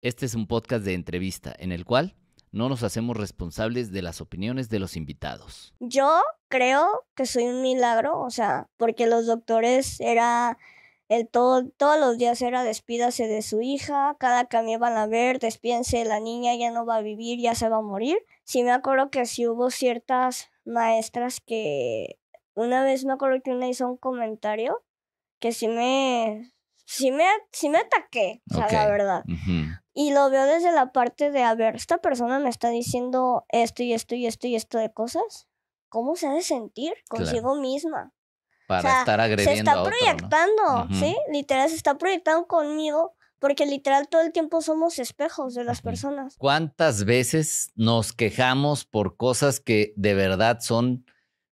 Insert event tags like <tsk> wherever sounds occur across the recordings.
Este es un podcast de entrevista en el cual no nos hacemos responsables de las opiniones de los invitados. Yo creo que soy un milagro, o sea, porque los doctores era el todo, todos los días era despídase de su hija, cada que van a ver, despídense, la niña ya no va a vivir, ya se va a morir. Sí me acuerdo que sí hubo ciertas maestras que una vez me acuerdo que una hizo un comentario que sí me sí me, sí me ataqué, la verdad. Y lo veo desde la parte de, a ver, esta persona me está diciendo esto y esto y esto y esto de cosas. ¿Cómo se ha de sentir consigo misma? Para estar agrediendo. Se está proyectando, ¿sí? Literal, se está proyectando conmigo porque literal todo el tiempo somos espejos de las personas. ¿Cuántas veces nos quejamos por cosas que de verdad son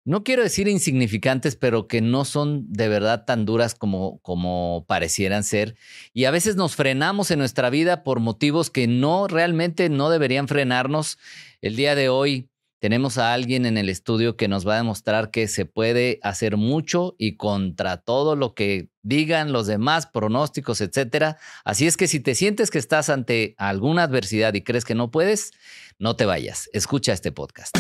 no quiero decir insignificantes, pero que no son de verdad tan duras como, como parecieran ser. Y a veces nos frenamos en nuestra vida por motivos que no realmente no deberían frenarnos. El día de hoy tenemos a alguien en el estudio que nos va a demostrar que se puede hacer mucho y contra todo lo que digan los demás, pronósticos, etcétera. Así es que si te sientes que estás ante alguna adversidad y crees que no puedes, no te vayas. Escucha este podcast.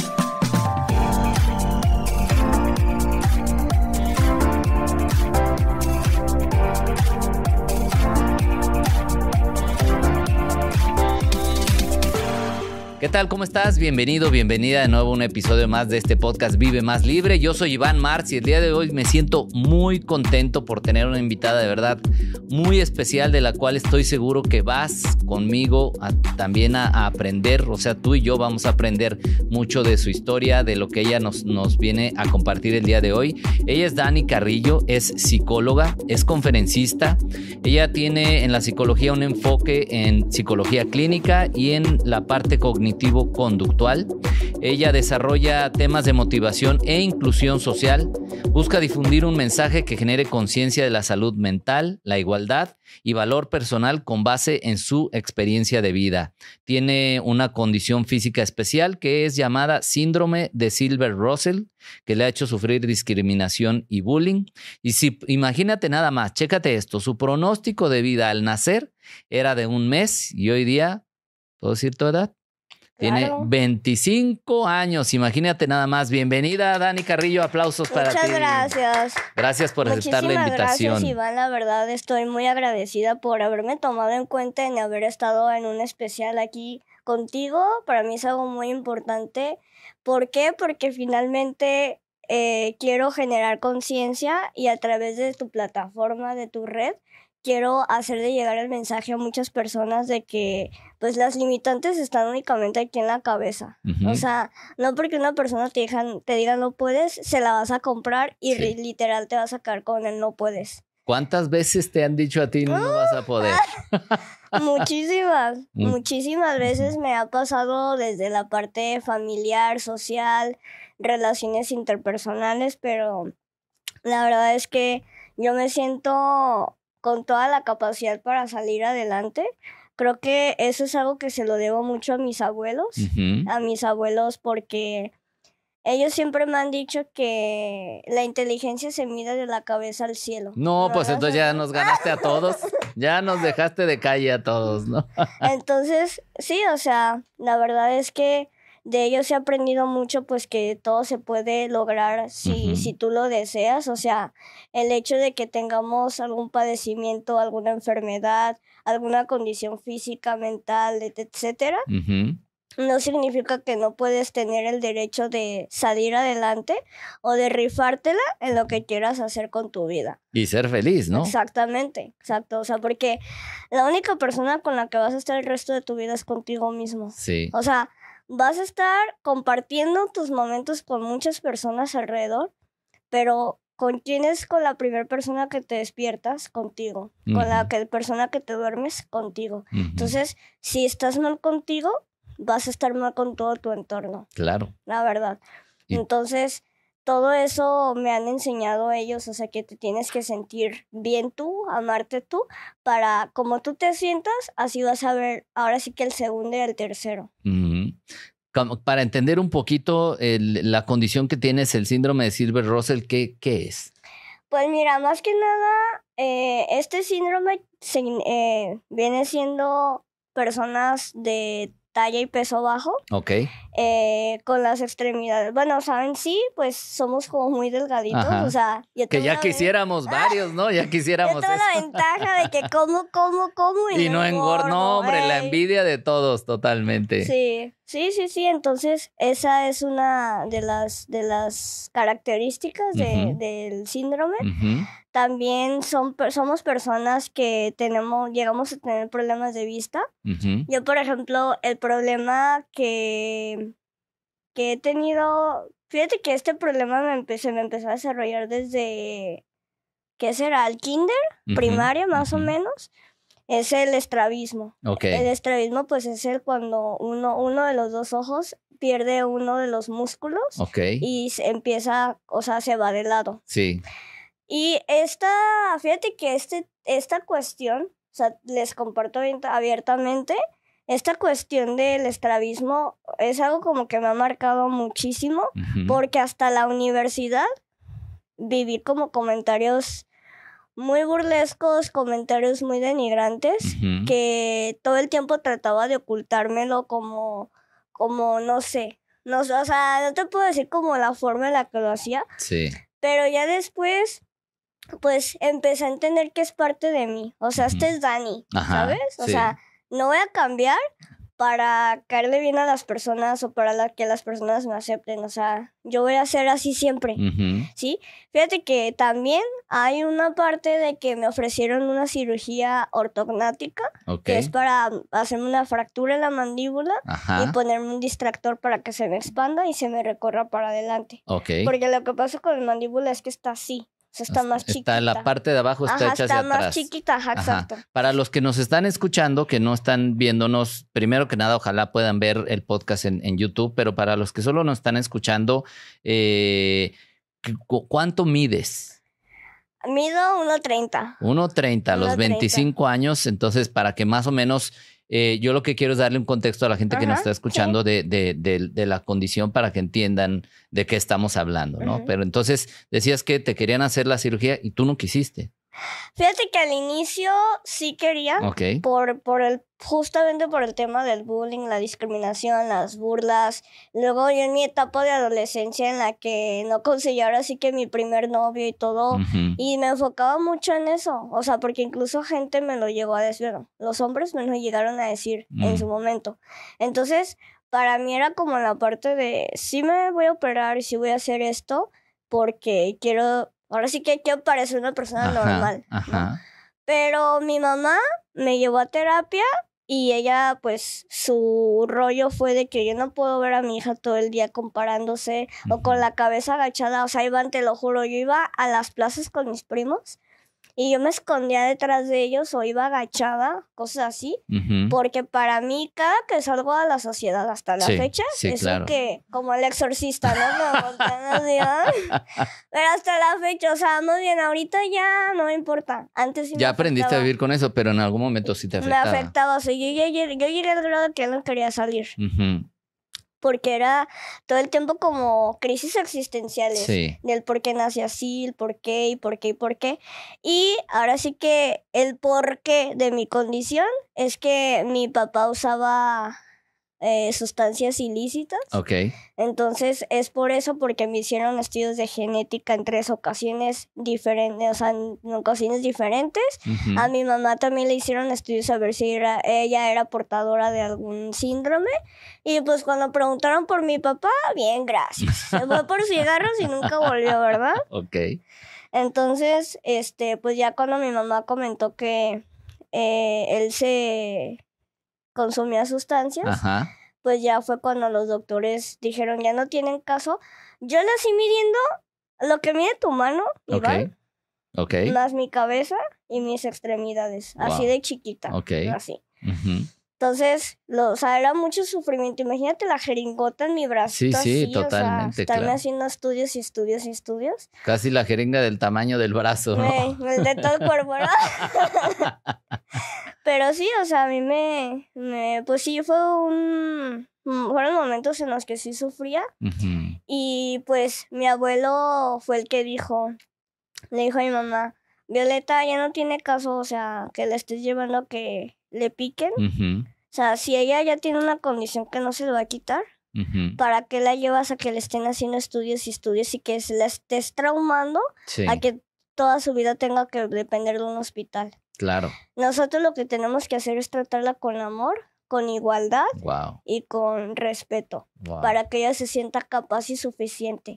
¿Qué tal? ¿Cómo estás? Bienvenido, bienvenida de nuevo a un episodio más de este podcast Vive Más Libre. Yo soy Iván Mars y el día de hoy me siento muy contento por tener una invitada de verdad muy especial de la cual estoy seguro que vas conmigo también a, aprender. O sea, tú y yo vamos a aprender mucho de su historia, de lo que ella nos, nos viene a compartir el día de hoy. Ella es Dani Carrillo, es psicóloga, es conferencista. Ella tiene en la psicología un enfoque en psicología clínica y en la parte cognitiva conductual Ella desarrolla temas de motivación e inclusión social, busca difundir un mensaje que genere conciencia de la salud mental, la igualdad y valor personal con base en su experiencia de vida. Tiene una condición física especial que es llamada síndrome de Silver Russell, que le ha hecho sufrir discriminación y bullying. Y si imagínate nada más, chécate esto, su pronóstico de vida al nacer era de un mes y hoy día, ¿puedo decir tu edad? Tiene 25 años, imagínate nada más. Bienvenida, Dani Carrillo, aplausos para ti. Muchas gracias. Gracias por aceptar la invitación. Gracias, Iván, la verdad estoy muy agradecida por haberme tomado en cuenta en haber estado en un especial aquí contigo. Para mí es algo muy importante. ¿Por qué? Porque finalmente eh, quiero generar conciencia y a través de tu plataforma, de tu red, quiero hacerle llegar el mensaje a muchas personas de que pues las limitantes están únicamente aquí en la cabeza. O sea, no porque una persona te, diga no puedes, se la vas a comprar y literal te vas a sacar con el no puedes. ¿Cuántas veces te han dicho a ti no vas a poder? Ah, muchísimas, <laughs> mm. muchísimas veces me ha pasado desde la parte familiar, social, relaciones interpersonales, pero la verdad es que yo me siento con toda la capacidad para salir adelante. Creo que eso es algo que se lo debo mucho a mis abuelos, a mis abuelos porque ellos siempre me han dicho que la inteligencia se mide de la cabeza al cielo. No, pues entonces ya nos ganaste a todos, <laughs> ya nos dejaste de calle a todos, ¿no? entonces, sí, o sea, la verdad es que de ellos he aprendido mucho, pues que todo se puede lograr si, si tú lo deseas. O sea, el hecho de que tengamos algún padecimiento, alguna enfermedad, alguna condición física, mental, etcétera, no significa que no puedes tener el derecho de salir adelante o de rifártela en lo que quieras hacer con tu vida. Y ser feliz, ¿no? Exactamente, exacto. O sea, porque la única persona con la que vas a estar el resto de tu vida es contigo mismo. Sí. O sea, vas a estar compartiendo tus momentos con muchas personas alrededor, pero con quién es con la primera persona que te despiertas contigo, con la que, persona que te duermes contigo. Entonces, si estás mal contigo, vas a estar mal con todo tu entorno. Claro. La verdad. Entonces, todo eso me han enseñado ellos, o sea que te tienes que sentir bien tú, amarte tú, para como tú te sientas, así vas a ver ahora sí que el segundo y el tercero. Mm, para entender un poquito la condición que tienes, el síndrome de Silver-Russell, ¿qué, ¿qué es? Pues mira, más que nada, eh, este síndrome eh, viene siendo personas de talla y peso bajo. Ok. Eh, con las extremidades. Bueno, saben, sí, pues somos como muy delgaditos. O sea, ya que ya quisiéramos varios, ¿no? Ya <laughs> quisiéramos. esto. toda la ventaja de que <laughs> como, como, como y, no engordo. hombre, la envidia de todos, totalmente. Sí, sí, sí, sí. Entonces, esa es una de las, de las características del síndrome. Ajá también son, somos personas que tenemos, llegamos a tener problemas de vista. Yo, por ejemplo, el problema que, que he tenido, fíjate que este problema me me empezó a desarrollar desde, ¿qué será? El kinder, Primario, primaria más o menos. Es el estrabismo. El estrabismo, pues, es el cuando uno, uno de los dos ojos pierde uno de los músculos y se empieza, o sea, se va de lado. Sí. Y esta, fíjate que este, esta cuestión, o sea, les comparto abiertamente, esta cuestión del estrabismo es algo como que me ha marcado muchísimo, porque hasta la universidad viví como comentarios muy burlescos, comentarios muy denigrantes, que todo el tiempo trataba de ocultármelo como, como no sé, no, o sea, no te puedo decir como la forma en la que lo hacía, sí. pero ya después pues empecé a entender que es parte de mí. O sea, este es Dani, ¿sabes? O sea, no voy a cambiar para caerle bien a las personas o para que las personas me acepten. O sea, yo voy a ser así siempre. ¿Sí? Fíjate que también hay una parte de que me ofrecieron una cirugía ortognática, que es para hacerme una fractura en la mandíbula y ponerme un distractor para que se me expanda y se me recorra para adelante. Porque lo que pasa con la mandíbula es que está así está más chiquita. la parte de abajo está está más chiquita, exacto. Para los que nos están escuchando, que no están viéndonos, primero que nada, ojalá puedan ver el podcast en, YouTube, pero para los que solo nos están escuchando, eh, ¿cuánto mides? Mido 1.30. 1.30, los 25 años, entonces para que más o menos eh, yo lo que quiero es darle un contexto a la gente que nos está escuchando de, la condición para que entiendan de qué estamos hablando, ¿no? Pero entonces decías que te querían hacer la cirugía y tú no quisiste. Fíjate que al inicio sí quería, por, por el, justamente por el tema del bullying, la discriminación, las burlas. Luego yo en mi etapa de adolescencia en la que no conseguía ahora sí que mi primer novio y todo, y me enfocaba mucho en eso, o sea, porque incluso gente me lo llegó a decir, los hombres me lo llegaron a decir en mm. su momento. Entonces, para mí era como la parte de, sí me voy a operar y sí voy a hacer esto, porque quiero ahora sí que quiero parecer una persona normal. Pero mi mamá me llevó a terapia y ella, pues, su rollo fue de que yo no puedo ver a mi hija todo el día comparándose o con la cabeza agachada. O sea, Iván, te lo juro, yo iba a las plazas con mis primos y yo me escondía detrás de ellos o iba agachada, cosas así, porque para mí cada que salgo a la sociedad hasta la fecha, es que como el exorcista, ¿no? <laughs> pero hasta la fecha, o sea, muy bien ahorita ya no me importa. Antes sí Ya aprendiste a vivir con eso, pero en algún momento sí te afectaba. Me afectaba, o sea, yo, yo, yo, llegué al grado que no quería salir porque era todo el tiempo como crisis existenciales sí. del por qué nace así, el por qué y por qué y por qué. Y ahora sí que el por qué de mi condición es que mi papá usaba eh, sustancias ilícitas. Ok. Entonces es por eso, porque me hicieron estudios de genética en tres ocasiones diferentes, o sea, en ocasiones diferentes. A mi mamá también le hicieron estudios a ver si ella era portadora de algún síndrome. Y pues cuando preguntaron por mi papá, bien, gracias. Se fue por <laughs> cigarros y nunca volvió, ¿verdad? Ok. Entonces, este, pues ya cuando mi mamá comentó que eh, él se consumía sustancias. Pues ya fue cuando los doctores dijeron, ya no tienen caso. Yo nací midiendo lo que mide tu mano, Iván. Ok. Más mi cabeza y mis extremidades. Así de chiquita. Ok. Así. Ajá. Entonces, lo, o sea, era mucho sufrimiento. Imagínate la jeringota en mi brazo. Sí, sí, totalmente. O sea, haciendo estudios y estudios y estudios. Casi la jeringa del tamaño del brazo. ¿no? Pues, de todo el cuerpo, ¿no? <laughs> Pero sí, o sea, a mí me, Pues sí, fue un. Fueron momentos en los que sí sufría. Y pues mi abuelo fue el que dijo. Le dijo a mi mamá: Violeta, ya no tiene caso, o sea, que le estés llevando que le piquen. O sea, si ella ya tiene una condición que no se le va a quitar, ¿para qué la llevas a que le estén haciendo estudios y estudios y que se la estés traumando a que toda su vida tenga que depender de un hospital? Claro. Nosotros lo que tenemos que hacer es tratarla con amor, con igualdad y con respeto, para que ella se sienta capaz y suficiente.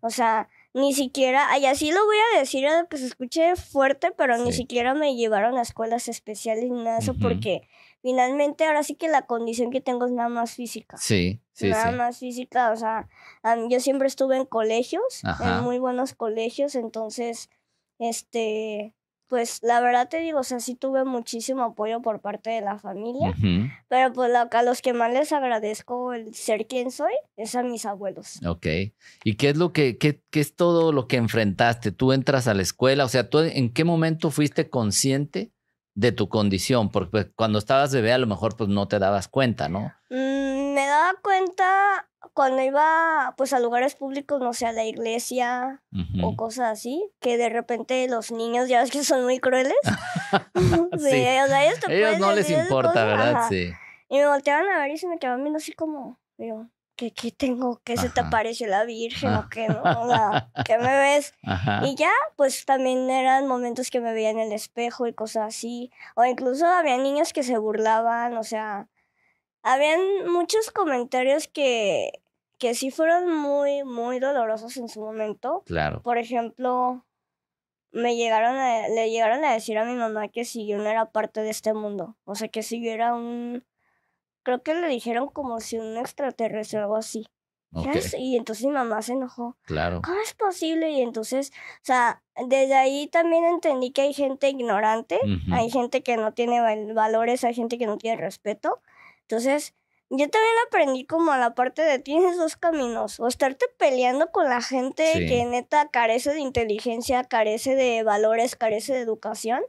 O sea, ni siquiera, ay, así lo voy a decir, a que se escuche fuerte, pero ni siquiera me llevaron a escuelas especiales ni nada de eso, porque finalmente ahora sí que la condición que tengo es nada más física. Sí, sí. Nada más física, o sea, yo siempre estuve en colegios, en muy buenos colegios, entonces, este, pues la verdad te digo, o sea, sí tuve muchísimo apoyo por parte de la familia, pero pues a los que más les agradezco el ser quien soy es a mis abuelos. Ok, ¿y qué es lo que, qué, qué es todo lo que enfrentaste? Tú entras a la escuela, o sea, ¿tú en qué momento fuiste consciente? de tu condición? Porque pues, cuando estabas bebé a lo mejor pues no te dabas cuenta, ¿no? Mm, me daba cuenta cuando iba pues a lugares públicos, no sé, a la iglesia o cosas así, que de repente los niños ya ves que son muy crueles. <laughs> <laughs> sí, ellos, no les importa, ¿verdad? Sí. Y me volteaban a ver y se me quedaban viendo así como, digo, que qué tengo, ¿Qué se te apareció la Virgen o ah. qué, no, <laughs> me ves. Y ya, pues también eran momentos que me veía en el espejo y cosas así. O incluso había niños que se burlaban, o sea, habían muchos comentarios que, que sí fueron muy, muy dolorosos en su momento. Claro. Por ejemplo, me llegaron le llegaron a decir a mi mamá que si yo no era parte de este mundo, o sea, que si yo era un creo que le dijeron como si un extraterrestre o algo así. Y entonces mi mamá se enojó. Claro. ¿Cómo es posible? Y entonces, o sea, desde ahí también entendí que hay gente ignorante, hay gente que no tiene valores, hay gente que no tiene respeto. Entonces, yo también aprendí como a la parte de tienes dos caminos, o estarte peleando con la gente que neta carece de inteligencia, carece de valores, carece de educación,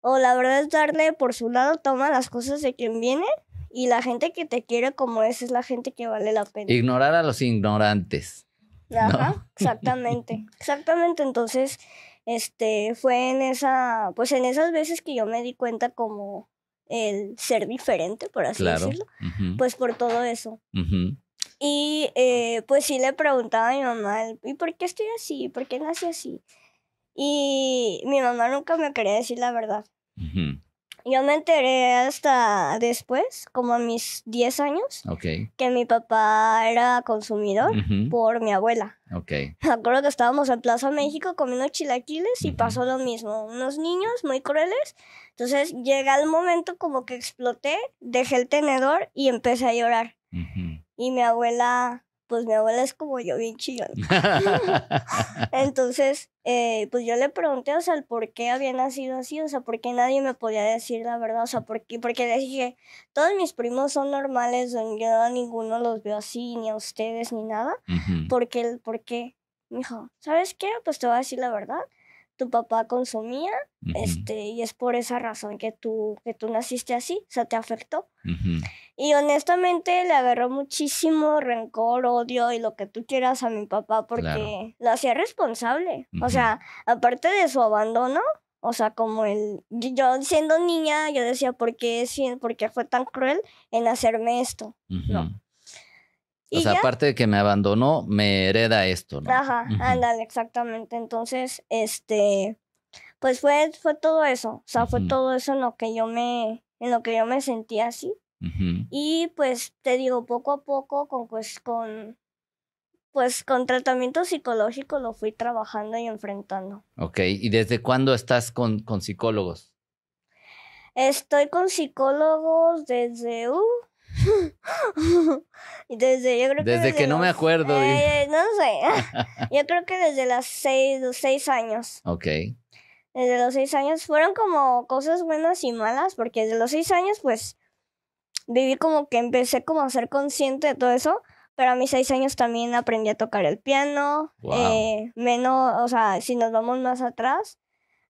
o la verdad es darle por su lado, toma las cosas de quien viene y la gente que te quiere como es, es la gente que vale la pena. Ignorar a los ignorantes. Ajá, exactamente. <laughs> Exactamente. Entonces, este, fue en esa, pues en esas veces que yo me di cuenta como el ser diferente, por así decirlo. Pues por todo eso. Y eh, pues sí le preguntaba a mi mamá, ¿y por qué estoy así? ¿Por qué nací así? Y mi mamá nunca me quería decir la verdad. Yo me enteré hasta después, como a mis 10 años, que mi papá era consumidor por mi abuela. Okay. Me acuerdo que estábamos en Plaza México comiendo chilaquiles y pasó lo mismo. Unos niños muy crueles. Entonces llega el momento como que exploté, dejé el tenedor y empecé a llorar. Y mi abuela pues mi abuela es como yo, bien chillona. <laughs> <laughs> Entonces, eh, pues yo le pregunté, o sea, el por qué había nacido así, o sea, por qué nadie me podía decir la verdad, o sea, por qué, porque le dije, todos mis primos son normales, yo a ninguno los veo así, ni a ustedes, ni nada, porque el por qué. Me dijo, ¿sabes qué? Pues te voy a decir la verdad tu papá consumía, este, y es por esa razón que tú, que tú naciste así, o sea, te afectó. Y honestamente le agarró muchísimo rencor, odio y lo que tú quieras a mi papá porque lo hacía responsable. O sea, aparte de su abandono, o sea, como el... Yo siendo niña, yo decía, ¿por qué, ¿por qué fue tan cruel en hacerme esto? No. O sea, aparte de que me abandonó, me hereda esto, ¿no? Ajá, ándale, exactamente. Entonces, este, pues fue, fue todo eso. O sea, fue todo eso en lo que yo me, en lo que yo me sentí así. Y pues te digo, poco a poco, con pues con pues con tratamiento psicológico lo fui trabajando y enfrentando. Ok, ¿y desde cuándo estás con, con psicólogos? Estoy con psicólogos desde, uh, <laughs> desde que no me acuerdo. no sé. <laughs> yo creo que desde las seis, los seis años. Ok. Desde los seis años fueron como cosas buenas y malas, porque desde los seis años, pues, viví como que empecé como a ser consciente de todo eso. Pero a mis seis años también aprendí a tocar el piano. Eh, menos, o sea, si nos vamos más atrás,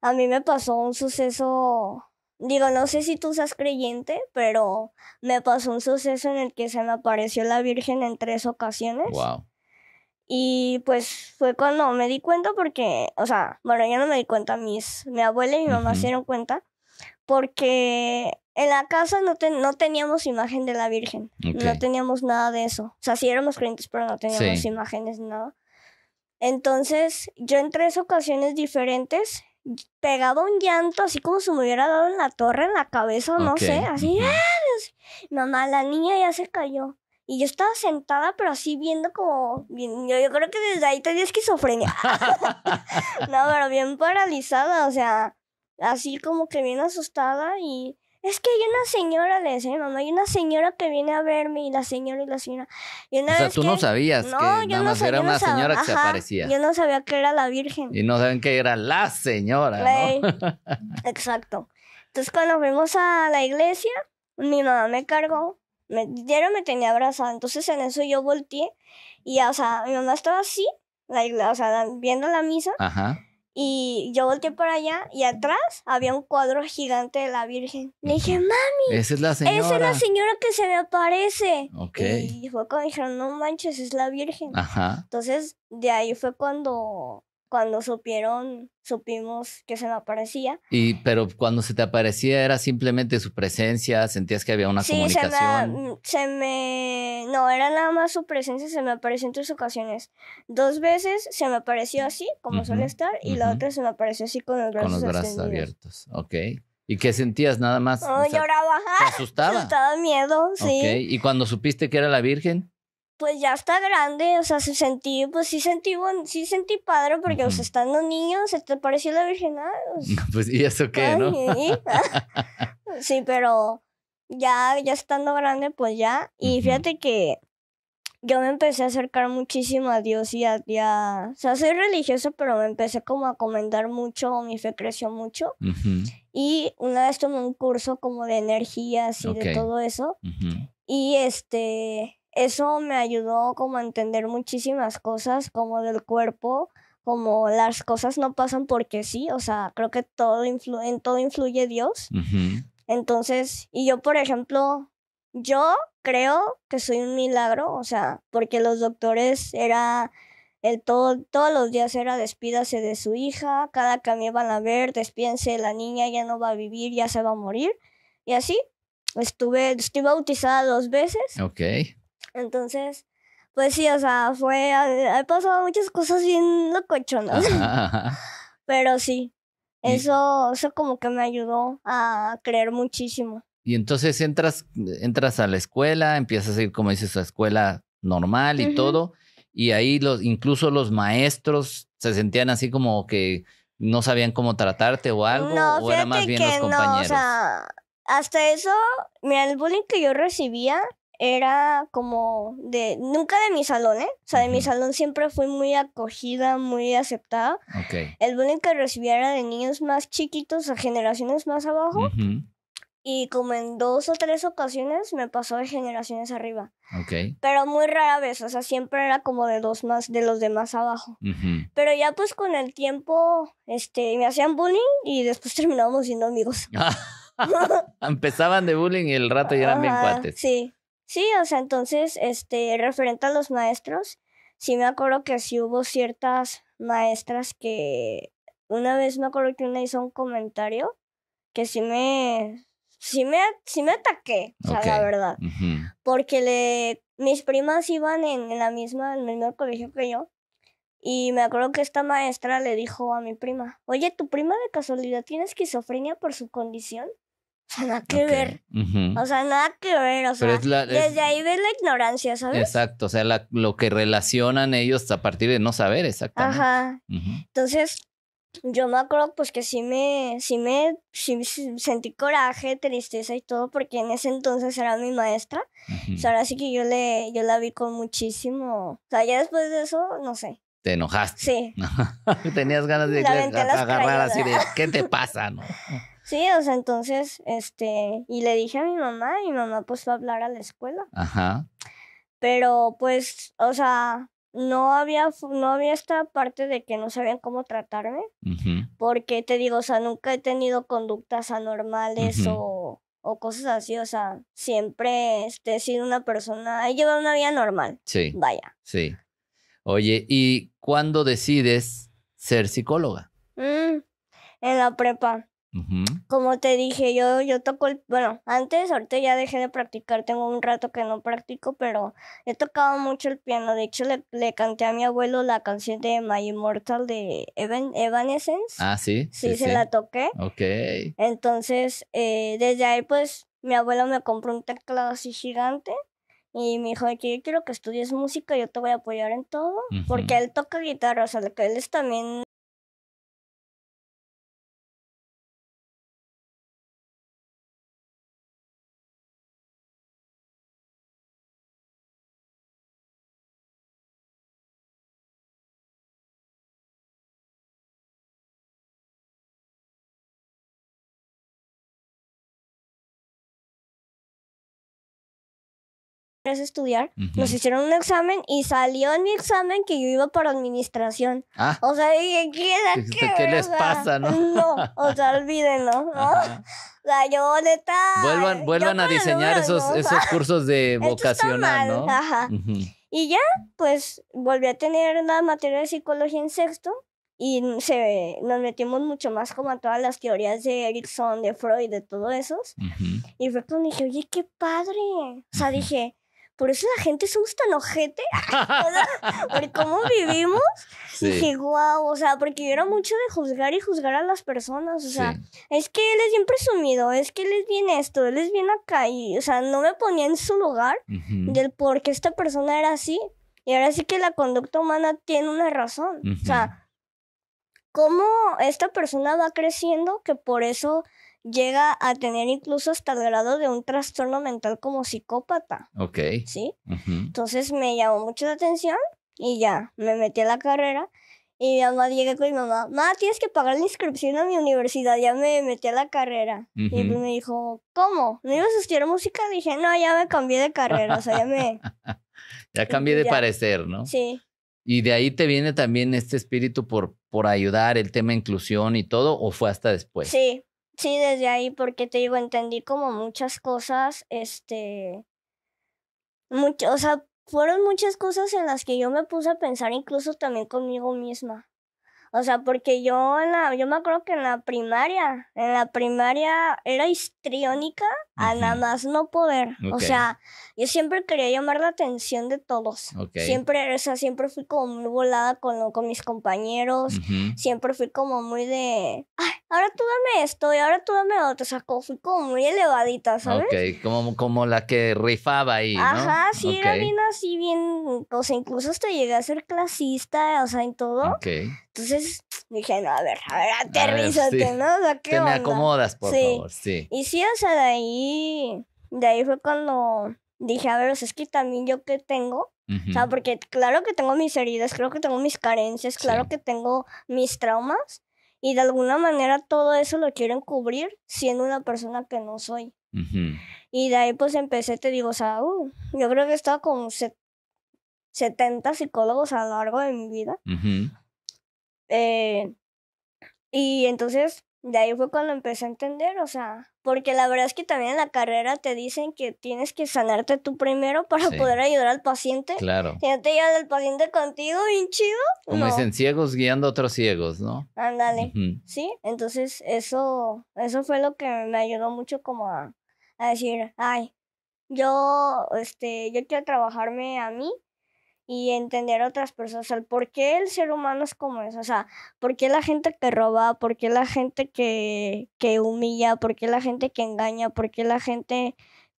a mí me pasó un suceso digo, no sé si tú seas creyente, pero me pasó un suceso en el que se me apareció la Virgen en tres ocasiones. Wow. Y pues fue cuando me di cuenta porque, o sea, bueno, yo no me di cuenta, mis, mi abuela y mi mamá se dieron cuenta porque en la casa no, no teníamos imagen de la Virgen, no teníamos nada de eso. O sea, sí éramos creyentes, pero no teníamos imágenes, nada. Entonces, yo en tres ocasiones diferentes pegado un llanto, así como si me hubiera dado en la torre, en la cabeza, no sé, así. Mamá, la niña ya se cayó. Y yo estaba sentada, pero así viendo como. yo, creo que desde ahí tenía esquizofrenia. <laughs> no, pero bien paralizada, o sea, así como que bien asustada y es que hay una señora, le decía mi mamá, hay una señora que viene a verme y la señora y la señora. Y o sea, tú no sabías que nada yo más era una señora que se aparecía. Yo no sabía que era la Virgen. Y no saben que era la señora, ¿no? <laughs> Exacto. Entonces cuando fuimos a la iglesia, mi mamá me cargó, me, ya me tenía abrazada, entonces en eso yo volteé y, o sea, mi mamá estaba así, la, o sea, viendo la misa. Ajá. Y yo volteé para allá y atrás había un cuadro gigante de la Virgen. Le dije, mami. Esa es la señora. Esa es la señora que se me aparece. Ok. Y fue cuando dijeron, no manches, es la Virgen. Ajá. Entonces, de ahí fue cuando cuando supieron, supimos que se me aparecía. Y pero cuando se te aparecía era simplemente su presencia, sentías que había una sí, comunicación. Se me, se me no era nada más su presencia, se me apareció en tres ocasiones. Dos veces se me apareció así, como suele estar, y la otra se me apareció así con los brazos, con los brazos abiertos. Ok. ¿Y qué sentías nada más? No, lloraba. ¿Te asustaba? <laughs> asustaba miedo, sí. Okay. ¿Y cuando supiste que era la Virgen? pues ya está grande, o sea, se sentí, pues sí sentí, sí sentí padre porque, uh se te pareció la virginal. <laughs> pues, ¿y eso qué, no? <laughs> sí, pero ya, ya estando grande, pues ya. Y fíjate que yo me empecé a acercar muchísimo a Dios y a, O sea, soy religiosa, pero me empecé como a comentar mucho, mi fe creció mucho. Y una vez tomé un curso como de energías y de todo eso. Y este eso me ayudó como a entender muchísimas cosas, como del cuerpo, como las cosas no pasan porque sí, o sea, creo que todo influye, en todo influye Dios. Entonces, y yo, por ejemplo, yo creo que soy un milagro, o sea, porque los doctores era el todo, todos los días era despídase de su hija, cada que van a ver, despídense, la niña ya no va a vivir, ya se va a morir. Y así, estuve, estuve bautizada dos veces. Ok. Entonces, pues sí, o sea, fue, ha, pasado muchas cosas bien locochonas. Ajá, <laughs> Pero sí, eso, eso como que me ayudó a creer muchísimo. Y entonces entras, entras a la escuela, empiezas a ir, como dices, a escuela normal y todo. Y ahí los, incluso los maestros se sentían así como que no sabían cómo tratarte o algo. o era más bien los o sea, hasta eso, mira, el bullying que yo recibía era como de, nunca de mi salón, ¿eh? O sea, de mi salón siempre fui muy acogida, muy aceptada. El bullying que recibía era de niños más chiquitos a generaciones más abajo. Y como en dos o tres ocasiones me pasó de generaciones arriba. Okay. Pero muy rara vez, o sea, siempre era como de dos más, de los demás abajo. Pero ya pues con el tiempo, este, me hacían bullying y después <laughs> terminábamos siendo amigos. <laughs> Empezaban de bullying y el rato ya eran bien cuates. Sí. Sí, o sea, entonces, este, referente a los maestros, sí me acuerdo que sí hubo ciertas maestras que una vez me acuerdo que una hizo un comentario que sí me sí me sí me ataqué, o sea, la verdad. Porque le mis primas iban en, la misma en el mismo colegio que yo. Y me acuerdo que esta maestra le dijo a mi prima, oye, ¿tu prima de casualidad tiene esquizofrenia por su condición? nada que ver. O sea, nada que ver. O sea, desde ahí ves la ignorancia, ¿sabes? Exacto. O sea, lo que relacionan ellos a partir de no saber exactamente. Ajá. Entonces, yo me acuerdo pues que sí me, sí me sí, sentí coraje, tristeza y todo, porque en ese entonces era mi maestra. O sea, ahora sí que yo le, yo la vi con muchísimo. O sea, ya después de eso, no sé. Te enojaste. Sí. <laughs> Tenías ganas de agarrar así de ¿qué te <laughs> pasa? ¿no? Sí, o sea, entonces, este, y le dije a mi mamá, y mi mamá pues fue a hablar a la escuela. Ajá. Pero pues, o sea, no había, no había esta parte de que no sabían cómo tratarme, porque te digo, o sea, nunca he tenido conductas anormales o, o, cosas así, o sea, siempre este, he sido una persona, he llevado una vida normal. Sí. Vaya. Sí. Oye, ¿y cuándo decides ser psicóloga? Mm, en la prepa. Como te dije, yo, yo toco el, bueno, antes, ahorita ya dejé de practicar, tengo un rato que no practico, pero he tocado mucho el piano. De hecho, le, le canté a mi abuelo la canción de My Immortal de Evan, Evanescence. Ah, sí. Sí, se la toqué. Ok. Entonces, eh, desde ahí, pues, mi abuelo me compró un teclado así gigante. Y me dijo que yo quiero que estudies música, yo te voy a apoyar en todo. Porque él toca guitarra, o sea, que él es también a estudiar, nos hicieron un examen y salió en mi examen que yo iba para administración. Ah. o sea, dije, ¿qué, les pasa, no? No, o sea, olvídenlo, ¿no? O sea, yo Vuelvan, vuelvan a diseñar esos, esos <laughs> cursos de vocacional, Y ya, pues volví a tener la materia de psicología en sexto y se, nos metimos mucho más como a todas las teorías de Erickson, de Freud, de todo esos, Y fue cuando dije, oye, qué padre. O sea, dije, por eso la gente somos tan ojete, <laughs> por cómo vivimos. Sí. Y dije, o sea, porque yo era mucho de juzgar y juzgar a las personas, o sea, es que él es bien presumido, es que él es bien esto, él es bien acá, y, o sea, no me ponía en su lugar del por qué esta persona era así. Y ahora sí que la conducta humana tiene una razón, o sea, cómo esta persona va creciendo, que por eso llega a tener incluso hasta el grado de un trastorno mental como psicópata. Ok. ¿Sí? Entonces me llamó mucho la atención y ya, me metí a la carrera. Y mi mamá llega con mi mamá, mamá, tienes que pagar la inscripción a mi universidad, ya me metí a la carrera. Y me dijo, ¿cómo? ¿No ibas a estudiar música? dije, no, ya me cambié de carrera, o sea, ya me... <laughs> ya cambié de parecer, ¿no? Sí. Y de ahí te viene también este espíritu por, por ayudar, el tema inclusión y todo, o fue hasta después? Sí, Sí, desde ahí, porque te digo, entendí como muchas cosas, este, mucho, o sea, fueron muchas cosas en las que yo me puse a pensar incluso también conmigo misma. O sea, porque yo en la, yo me acuerdo que en la primaria, en la primaria era histriónica a nada más no poder. O sea, yo siempre quería llamar la atención de todos. Siempre, o siempre fui como muy volada con, con mis compañeros. Siempre fui como muy de, ay, ahora tú dame esto y ahora tú dame otro. O sea, fui como muy elevadita, ¿sabes? Ok, como, como la que rifaba ahí. Ajá, sí, era bien así, bien, o sea, incluso hasta llegué a ser clasista, o sea, en todo. Entonces, <tsk> dije, no, a ver, a ver, aterrízate, ¿no? Que me acomodas, por favor, sí. Y sí, o sea, de ahí y de ahí fue cuando dije, a ver, o sea, es que también yo qué tengo, o sea, porque claro que tengo mis heridas, creo que tengo mis carencias, claro que tengo mis traumas, y de alguna manera todo eso lo quiero encubrir siendo una persona que no soy. Y de ahí pues empecé, te digo, o sea, uh, yo creo que he estado con 70 psicólogos a lo largo de mi vida. eh, y entonces de ahí fue cuando empecé a entender, o sea, porque la verdad es que también en la carrera te dicen que tienes que sanarte tú primero para poder ayudar al paciente. Claro. Si no te llevas el paciente contigo, bien chido. Como dicen, ciegos guiando a otros ciegos, ¿no? Ándale. Sí, entonces eso, eso fue lo que me ayudó mucho como a, a decir, ay, yo, este, yo quiero trabajarme a mí y entender a otras personas, o sea, por qué el ser humano es como eso? o sea, por qué la gente que roba, por qué la gente que, que humilla, por qué la gente que engaña, por qué la gente...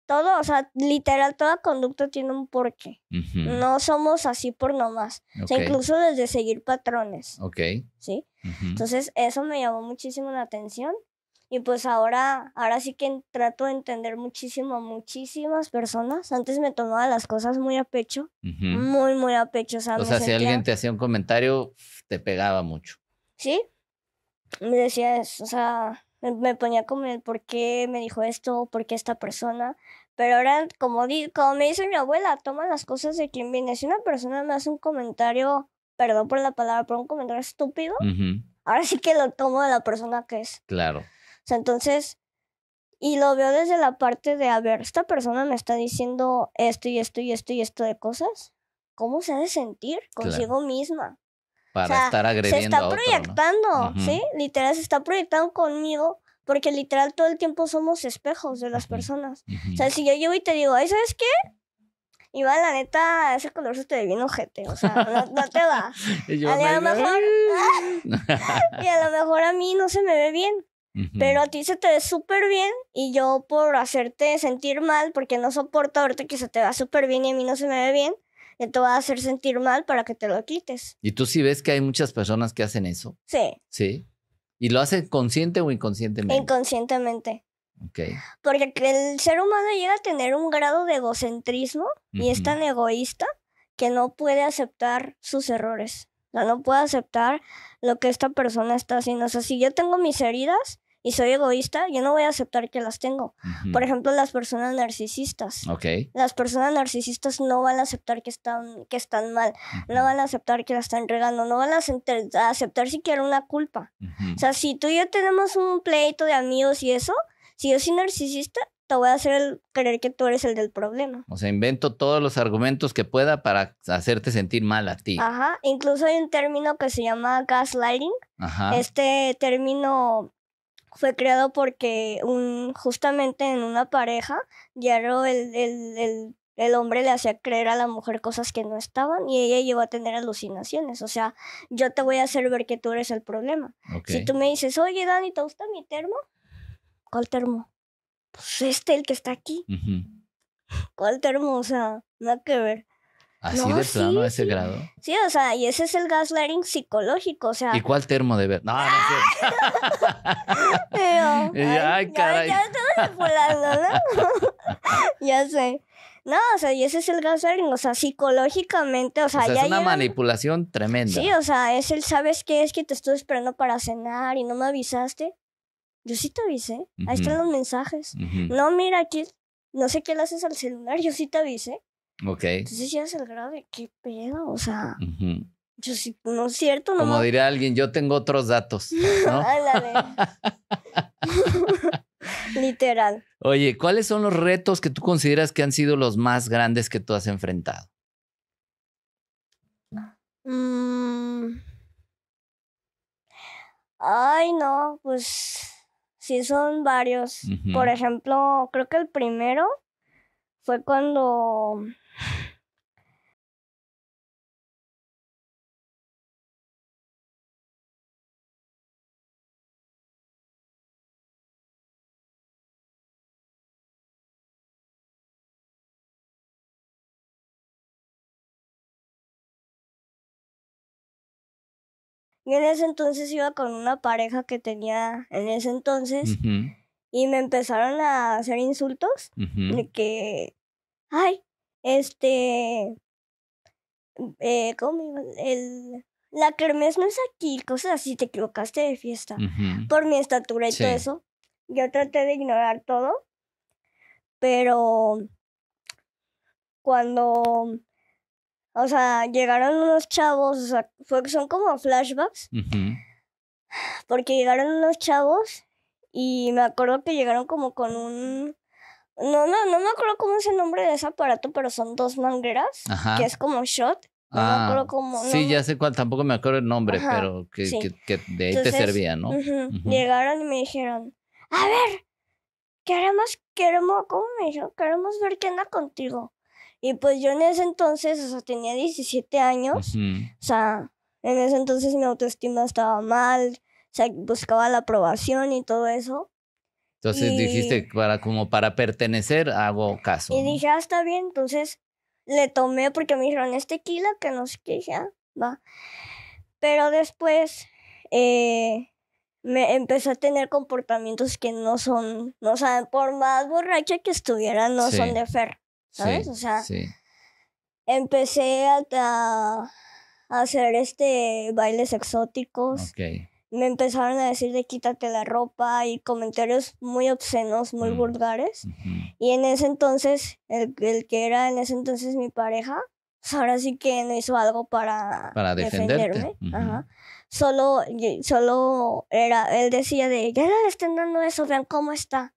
Todo, o sea, literal, toda conducta tiene un porqué. No somos así por nomás. O sea, incluso desde seguir patrones. Ok. ¿Sí? Entonces, eso me llamó muchísimo la atención. Y pues ahora, ahora sí que trato de entender muchísimo a muchísimas personas. Antes me tomaba las cosas muy a pecho, muy, muy a pecho. O sea, si alguien te hacía un comentario, te pegaba mucho. Sí, me decía eso, o sea, me, ponía como el por qué me dijo esto, por qué esta persona. Pero ahora, como, como me dice mi abuela, toma las cosas de quien viene. Si una persona me hace un comentario, perdón por la palabra, pero un comentario estúpido, ahora sí que lo tomo de la persona que es. Claro. O sea, entonces, y lo veo desde la parte de, a ver, esta persona me está diciendo esto y esto y esto y esto de cosas. ¿Cómo se ha de sentir consigo misma? Para estar agrediendo. Se está proyectando, ¿sí? Literal, se está proyectando conmigo porque literal todo el tiempo somos espejos de las personas. O sea, si yo llego y te digo, ay, ¿sabes qué? Y va, la neta, ese color se te ve bien ojete, o sea, no, te <laughs> va. a lo mejor, <laughs> y a lo mejor a mí no se me ve bien, pero a ti se te ve súper bien y yo por hacerte sentir mal, porque no soporto ahorita que se te va súper bien y a mí no se me ve bien, yo eh, te voy a hacer sentir mal para que te lo quites. ¿Y tú sí ves que hay muchas personas que hacen eso? Sí. ¿Sí? ¿Y lo hacen consciente o inconscientemente? Inconscientemente. Ok. Porque el ser humano llega a tener un grado de egocentrismo y es tan egoísta que no puede aceptar sus errores. O sea, no puede aceptar lo que esta persona está haciendo. O sea, si yo tengo mis heridas, y soy egoísta, yo no voy a aceptar que las tengo. Por ejemplo, las personas narcisistas. Okay. Las personas narcisistas no van a aceptar que están, que están mal, no van a aceptar que la están regando, no van a aceptar, siquiera una culpa. O sea, si tú y yo tenemos un pleito de amigos y eso, si yo soy narcisista, te voy a hacer creer que tú eres el del problema. O sea, invento todos los argumentos que pueda para hacerte sentir mal a ti. Ajá, incluso hay un término que se llama gaslighting. Ajá. Este término fue creado porque un, justamente en una pareja, ya el, el, hombre le hacía creer a la mujer cosas que no estaban y ella llegó a tener alucinaciones. O sea, yo te voy a hacer ver que tú eres el problema. Si tú me dices, oye, Dani, ¿te gusta mi termo? ¿Cuál termo? Pues este, el que está aquí. ¿Cuál termo? O sea, nada que ver. Así de plano a ese grado. Sí, o sea, y ese es el gaslighting psicológico, o sea. ¿Y cuál termo de ver? No, no sé. ay, caray. Ya, estoy manipulando, ¿no? ya sé. No, o sea, y ese es el gaslighting, o sea, psicológicamente, o sea, ya es una manipulación tremenda. Sí, o sea, es el sabes qué es que te estuve esperando para cenar y no me avisaste. Yo sí te avisé. Ahí están los mensajes. No, mira, aquí no sé qué le haces al celular, yo sí te avisé. Ok. Entonces ya es el grado qué pedo, o sea. Yo sí, no es cierto, ¿no? Como dirá alguien, yo tengo otros datos. ¿no? <laughs> <laughs> Literal. Oye, ¿cuáles son los retos que tú consideras que han sido los más grandes que tú has enfrentado? Mm. Ay, no, pues sí son varios. Por ejemplo, creo que el primero fue cuando Yo en ese entonces iba con una pareja que tenía en ese entonces y me empezaron a hacer insultos de que, ay, este, eh, ¿cómo El, la kermés no es aquí, cosas así, te equivocaste de fiesta. Por mi estatura y todo eso, yo traté de ignorar todo, pero cuando o sea, llegaron unos chavos, o sea, son como flashbacks, porque llegaron unos chavos y me acuerdo que llegaron como con un... No, no, no me acuerdo cómo es el nombre de ese aparato, pero son dos mangueras, que es como shot. No me ah, acuerdo cómo. sí, ya sé cuál, tampoco me acuerdo el nombre, pero que, de ahí te servía, ¿no? Llegaron y me dijeron, a ver, queremos, queremos, ¿cómo me dijeron? Queremos ver qué anda contigo. Y pues yo en ese entonces, o sea, tenía 17 años, o sea, en ese entonces mi autoestima estaba mal, o sea, buscaba la aprobación y todo eso. Entonces dijiste, para, como para pertenecer, hago caso. Y dije, ah, está bien, entonces le tomé porque me dijeron, es tequila, que no sé qué, ya, va. Pero después eh, me empecé a tener comportamientos que no son, no saben, por más borracha que estuviera, no son de fer. ¿Sabes? o sea, empecé a, a, hacer este bailes exóticos. Me empezaron a decir de quítate la ropa y comentarios muy obscenos, muy mm, vulgares. Y en ese entonces, el, el, que era en ese entonces mi pareja, pues ahora sí que no hizo algo para, para defenderme. Solo, solo era, él decía de, ya no le estén dando eso, vean cómo está.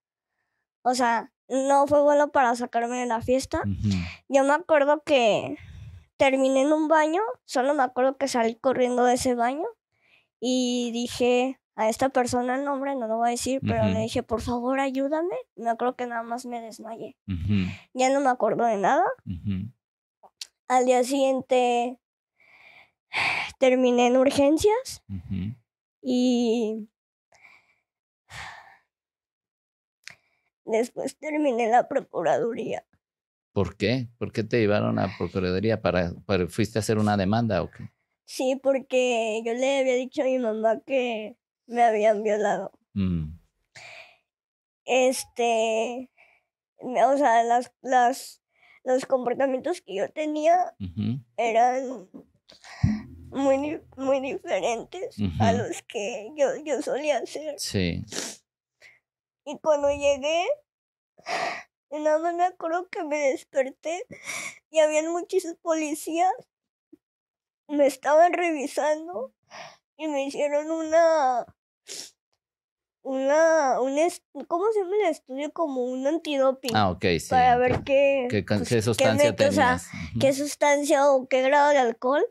O sea, no fue bueno para sacarme de la fiesta. Yo me acuerdo que terminé en un baño, solo me acuerdo que salí corriendo de ese baño y dije a esta persona el nombre, no lo voy a decir, pero le dije, por favor, ayúdame. Me acuerdo que nada más me desmayé. Ya no me acuerdo de nada. Al día siguiente terminé en urgencias y Después terminé la Procuraduría. ¿Por qué? ¿Por qué te llevaron a Procuraduría? ¿Para, para, fuiste a hacer una demanda o qué? Sí, porque yo le había dicho a mi mamá que me habían violado. Mm. Este, o sea, las, las, los comportamientos que yo tenía eran muy, muy diferentes a los que yo, yo solía hacer. Sí. Y cuando llegué, nada me acuerdo que me desperté y habían muchísimos policías. Me estaban revisando y me hicieron una. Una, ¿cómo se llama el estudio? Como un antidoping. Ah, ok, Para ver qué, pues, sustancia qué, o qué sustancia o qué grado de alcohol.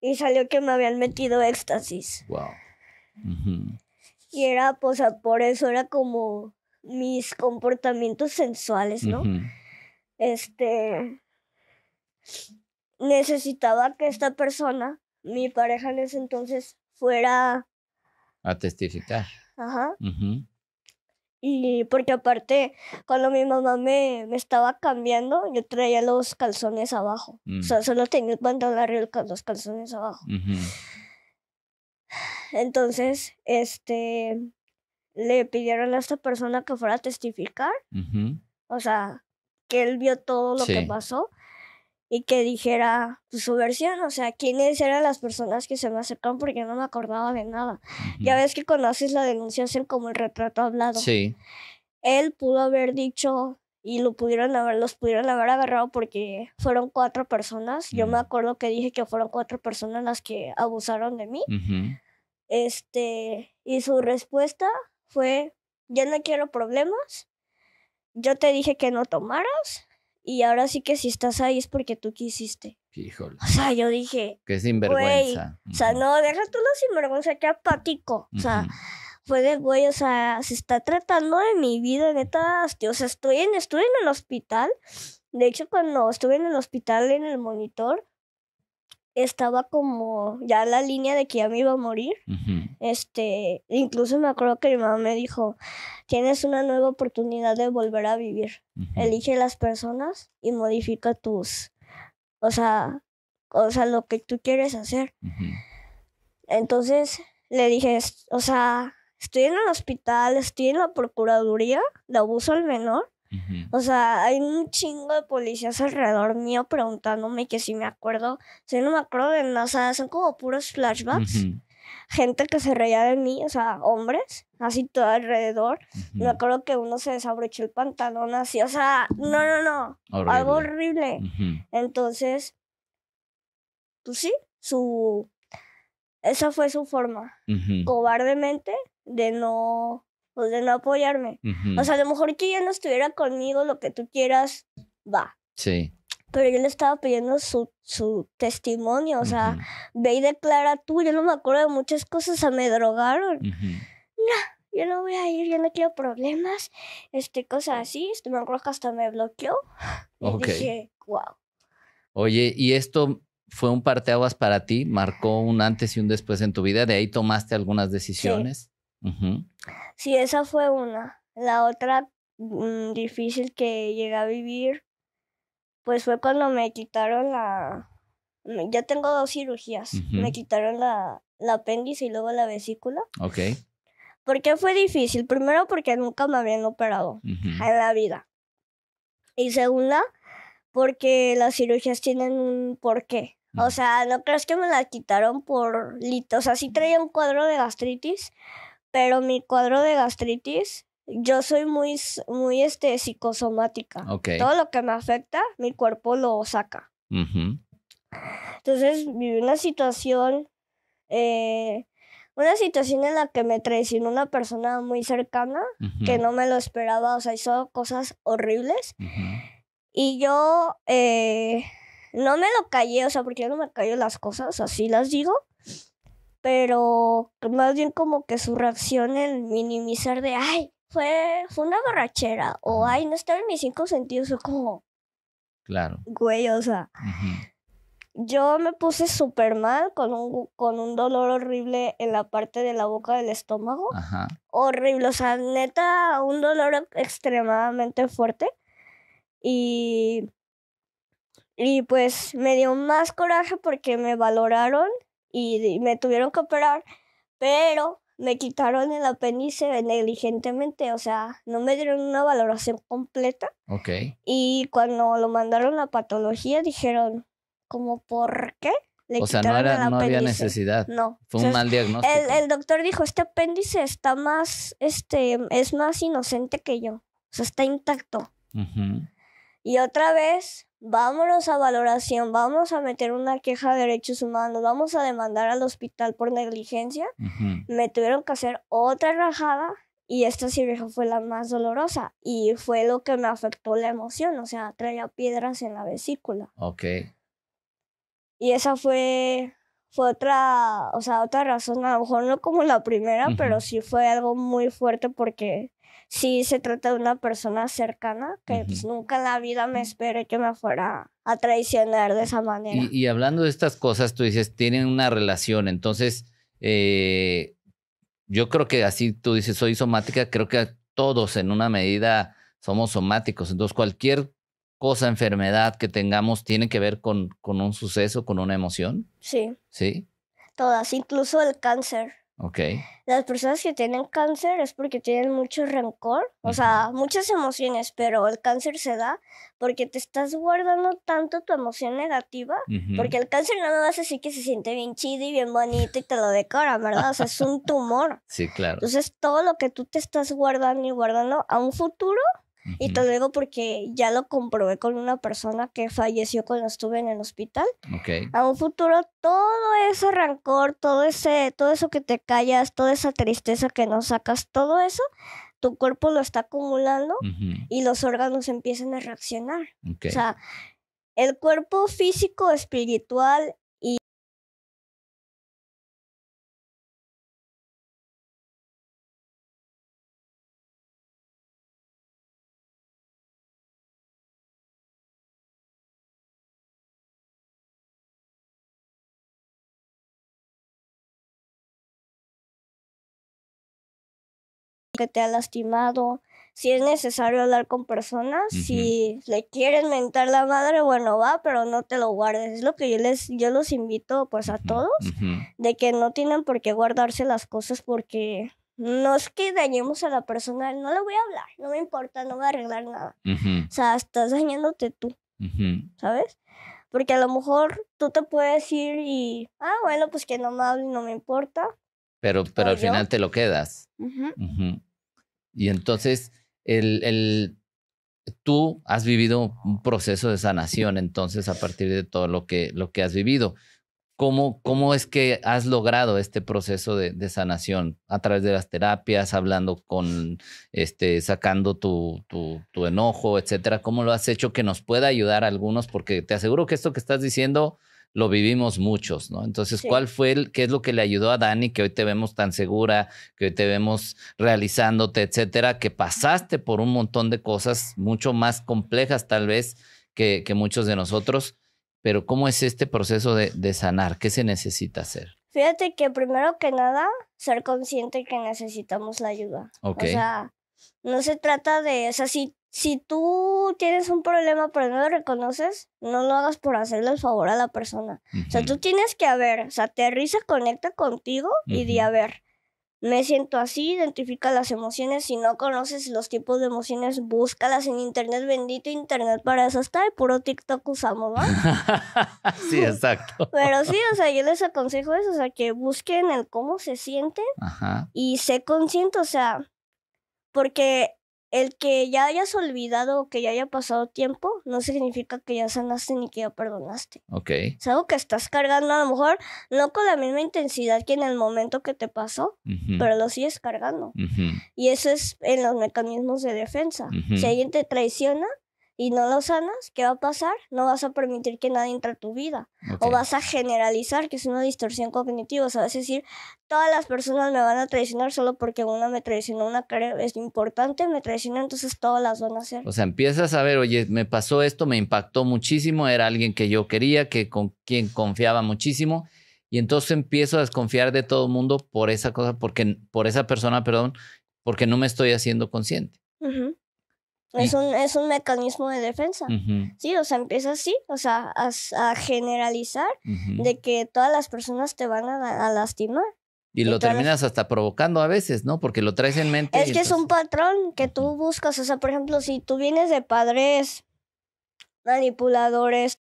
Y salió que me habían metido éxtasis. Wow. Y era, pues, por eso era como mis comportamientos sensuales, ¿no? Este. Necesitaba que esta persona, mi pareja en ese entonces, fuera. A testificar. Ajá. Y porque aparte, cuando mi mamá me, me, estaba cambiando, yo traía los calzones abajo. O sea, solo tenía el pantalón arriba los calzones abajo. Entonces, este, le pidieron a esta persona que fuera a testificar. O sea, que él vio todo lo que pasó y que dijera pues, su versión, o sea, quiénes eran las personas que se me acercaron porque no me acordaba de nada. Ya ves que conoces la denuncia, hacen como el retrato hablado. Sí. Él pudo haber dicho y lo pudieron haber, los pudieron haber agarrado porque fueron cuatro personas. Yo me acuerdo que dije que fueron cuatro personas las que abusaron de mí. Este, y su respuesta fue, yo no quiero problemas, yo te dije que no tomaras, y ahora sí que si estás ahí es porque tú quisiste. Híjole. O sea, yo dije. Que sinvergüenza. o sea, no, deja tú la sinvergüenza, qué apático. O sea, fue de güey, o sea, se está tratando de mi vida, neta. O sea, estoy en, estuve en el hospital. De hecho, cuando estuve en el hospital en el monitor, estaba como ya en la línea de que ya me iba a morir. Este, incluso me acuerdo que mi mamá me dijo, tienes una nueva oportunidad de volver a vivir. Elige las personas y modifica tus, o sea, o sea, lo que tú quieres hacer. Entonces le dije, o sea, estoy en el hospital, estoy en la Procuraduría de Abuso al Menor o sea, hay un chingo de policías alrededor mío preguntándome que si me acuerdo. Si no me acuerdo de nada. sea, son como puros flashbacks. Gente que se reía de mí, o sea, hombres, así todo alrededor. Me acuerdo que uno se desabrochó el pantalón así, o sea, no, no, no. Algo horrible. Entonces, pues sí, su. Esa fue su forma. Cobardemente de no pues de no apoyarme. O sea, a lo mejor que ya no estuviera conmigo, lo que tú quieras, va. Sí. Pero yo le estaba pidiendo su, testimonio, o sea, ve y declara tú, yo no me acuerdo de muchas cosas, o sea, me drogaron. No, yo no voy a ir, yo no quiero problemas, este, cosas así, este, me acuerdo hasta me bloqueó. Y dije, wow. Oye, ¿y esto fue un parteaguas para ti? ¿Marcó un antes y un después en tu vida? ¿De ahí tomaste algunas decisiones? Sí. Sí, esa fue una. La otra mm, difícil que llegué a vivir, pues fue cuando me quitaron la... Ya tengo dos cirugías. Me quitaron la, apéndice y luego la vesícula. Ok. ¿Por qué fue difícil? Primero porque nunca me habían operado en la vida. Y segunda, porque las cirugías tienen un porqué. O sea, no crees que me la quitaron por... O sea, sí traía un cuadro de gastritis, pero mi cuadro de gastritis, yo soy muy, muy este, psicosomática. Todo lo que me afecta, mi cuerpo lo saca. Entonces viví una situación, eh, una situación en la que me traicionó una persona muy cercana que no me lo esperaba, o sea, hizo cosas horribles. Y yo eh, no me lo callé, o sea, porque yo no me callo las cosas, así las digo pero más bien como que su reacción en minimizar de, ay, fue, fue una borrachera, o ay, no estaba en mis cinco sentidos, fue como... Claro. Güey, o sea... Yo me puse súper mal con un, con un dolor horrible en la parte de la boca del estómago. Ajá. Horrible, o sea, neta, un dolor extremadamente fuerte. Y, y pues me dio más coraje porque me valoraron y me tuvieron que operar, pero me quitaron el apéndice negligentemente, o sea, no me dieron una valoración completa. Ok. Y cuando lo mandaron a patología dijeron, como, ¿por qué? Le o sea, no, había necesidad. No. Fue un mal diagnóstico. El, doctor dijo, este apéndice está más, este, es más inocente que yo. O sea, está intacto. Y otra vez Vámonos a valoración, vamos a meter una queja de derechos humanos, vamos a demandar al hospital por negligencia. Me tuvieron que hacer otra rajada y esta cirugía fue la más dolorosa y fue lo que me afectó la emoción, o sea, traía piedras en la vesícula. Ok. Y esa fue, fue otra, o sea, otra razón, a lo mejor no como la primera, pero sí fue algo muy fuerte porque si se trata de una persona cercana, que pues, nunca en la vida me esperé que me fuera a traicionar de esa manera. Y, hablando de estas cosas, tú dices, tienen una relación, entonces, eh, yo creo que así tú dices, soy somática, creo que todos en una medida somos somáticos, entonces cualquier cosa, enfermedad que tengamos, tiene que ver con, con un suceso, con una emoción. Sí. Sí. Todas, incluso el cáncer. Ok. Las personas que tienen cáncer es porque tienen mucho rencor, o sea, muchas emociones, pero el cáncer se da porque te estás guardando tanto tu emoción negativa, porque el cáncer nada más hace así que se siente bien chido y bien bonito y te lo decora, ¿verdad? O sea, es un tumor. sí, claro. Entonces, todo lo que tú te estás guardando y guardando a un futuro y te lo digo porque ya lo comprobé con una persona que falleció cuando estuve en el hospital. Okay. A un futuro todo ese rancor, todo ese, todo eso que te callas, toda esa tristeza que no sacas, todo eso, tu cuerpo lo está acumulando y los órganos empiezan a reaccionar. O sea, el cuerpo físico, espiritual, que te ha lastimado, si es necesario hablar con personas, si le quieres mentar la madre, bueno, va, pero no te lo guardes. Es lo que yo les yo los invito pues a todos de que no tienen por qué guardarse las cosas porque no es que dañemos a la persona, no le voy a hablar, no me importa, no voy a arreglar nada. O sea, estás dañándote tú. ¿Sabes? Porque a lo mejor tú te puedes ir y, ah, bueno, pues que no me hable, no me importa, pero, al final te lo quedas. Y entonces, el, el, tú has vivido un proceso de sanación, entonces, a partir de todo lo que, lo que has vivido. ¿Cómo, es que has logrado este proceso de, de, sanación? A través de las terapias, hablando con, este, sacando tu, tu, tu, enojo, etcétera. ¿Cómo lo has hecho que nos pueda ayudar a algunos? Porque te aseguro que esto que estás diciendo lo vivimos muchos, ¿no? Entonces, ¿cuál fue el, qué es lo que le ayudó a Dani que hoy te vemos tan segura, que hoy te vemos realizándote, etcétera, que pasaste por un montón de cosas mucho más complejas tal vez que, muchos de nosotros, pero ¿cómo es este proceso de, sanar? ¿Qué se necesita hacer? Fíjate que primero que nada, ser consciente que necesitamos la ayuda. O sea, no se trata de, o si tú tienes un problema pero no lo reconoces, no lo hagas por hacerle el favor a la persona. O sea, tú tienes que, a ver, o sea, aterriza, conecta contigo y di, a ver, me siento así, identifica las emociones. Si no conoces los tipos de emociones, búscalas en internet. Bendito internet para eso está. El puro TikTok usamos, ¿va? <laughs> sí, exacto. <laughs> Pero sí, o sea, yo les aconsejo eso, o sea, que busquen el cómo se siente y sé consciente, o sea, porque el que ya hayas olvidado o que ya haya pasado tiempo no significa que ya sanaste ni que ya perdonaste. Ok. Es algo que estás cargando a lo mejor no con la misma intensidad que en el momento que te pasó, pero lo sigues cargando. Y eso es en los mecanismos de defensa. Si alguien te traiciona, y no lo sanas, ¿qué va a pasar? No vas a permitir que nadie entre a tu vida. O vas a generalizar, que es una distorsión cognitiva. O sea, vas a decir, todas las personas me van a traicionar solo porque una me traicionó, una es importante, me traicionó, entonces todas las van a hacer. O sea, empiezas a ver, oye, me pasó esto, me impactó muchísimo, era alguien que yo quería, que con quien confiaba muchísimo. Y entonces empiezo a desconfiar de todo el mundo por esa cosa, porque, por esa persona, perdón, porque no me estoy haciendo consciente. Ajá. Es un, es un mecanismo de defensa. Sí, o sea, empieza así, o sea, a, generalizar de que todas las personas te van a, lastimar. Y, lo terminas hasta provocando a veces, ¿no? Porque lo traes en mente. Es que es un patrón que tú buscas. O sea, por ejemplo, si tú vienes de padres manipuladores,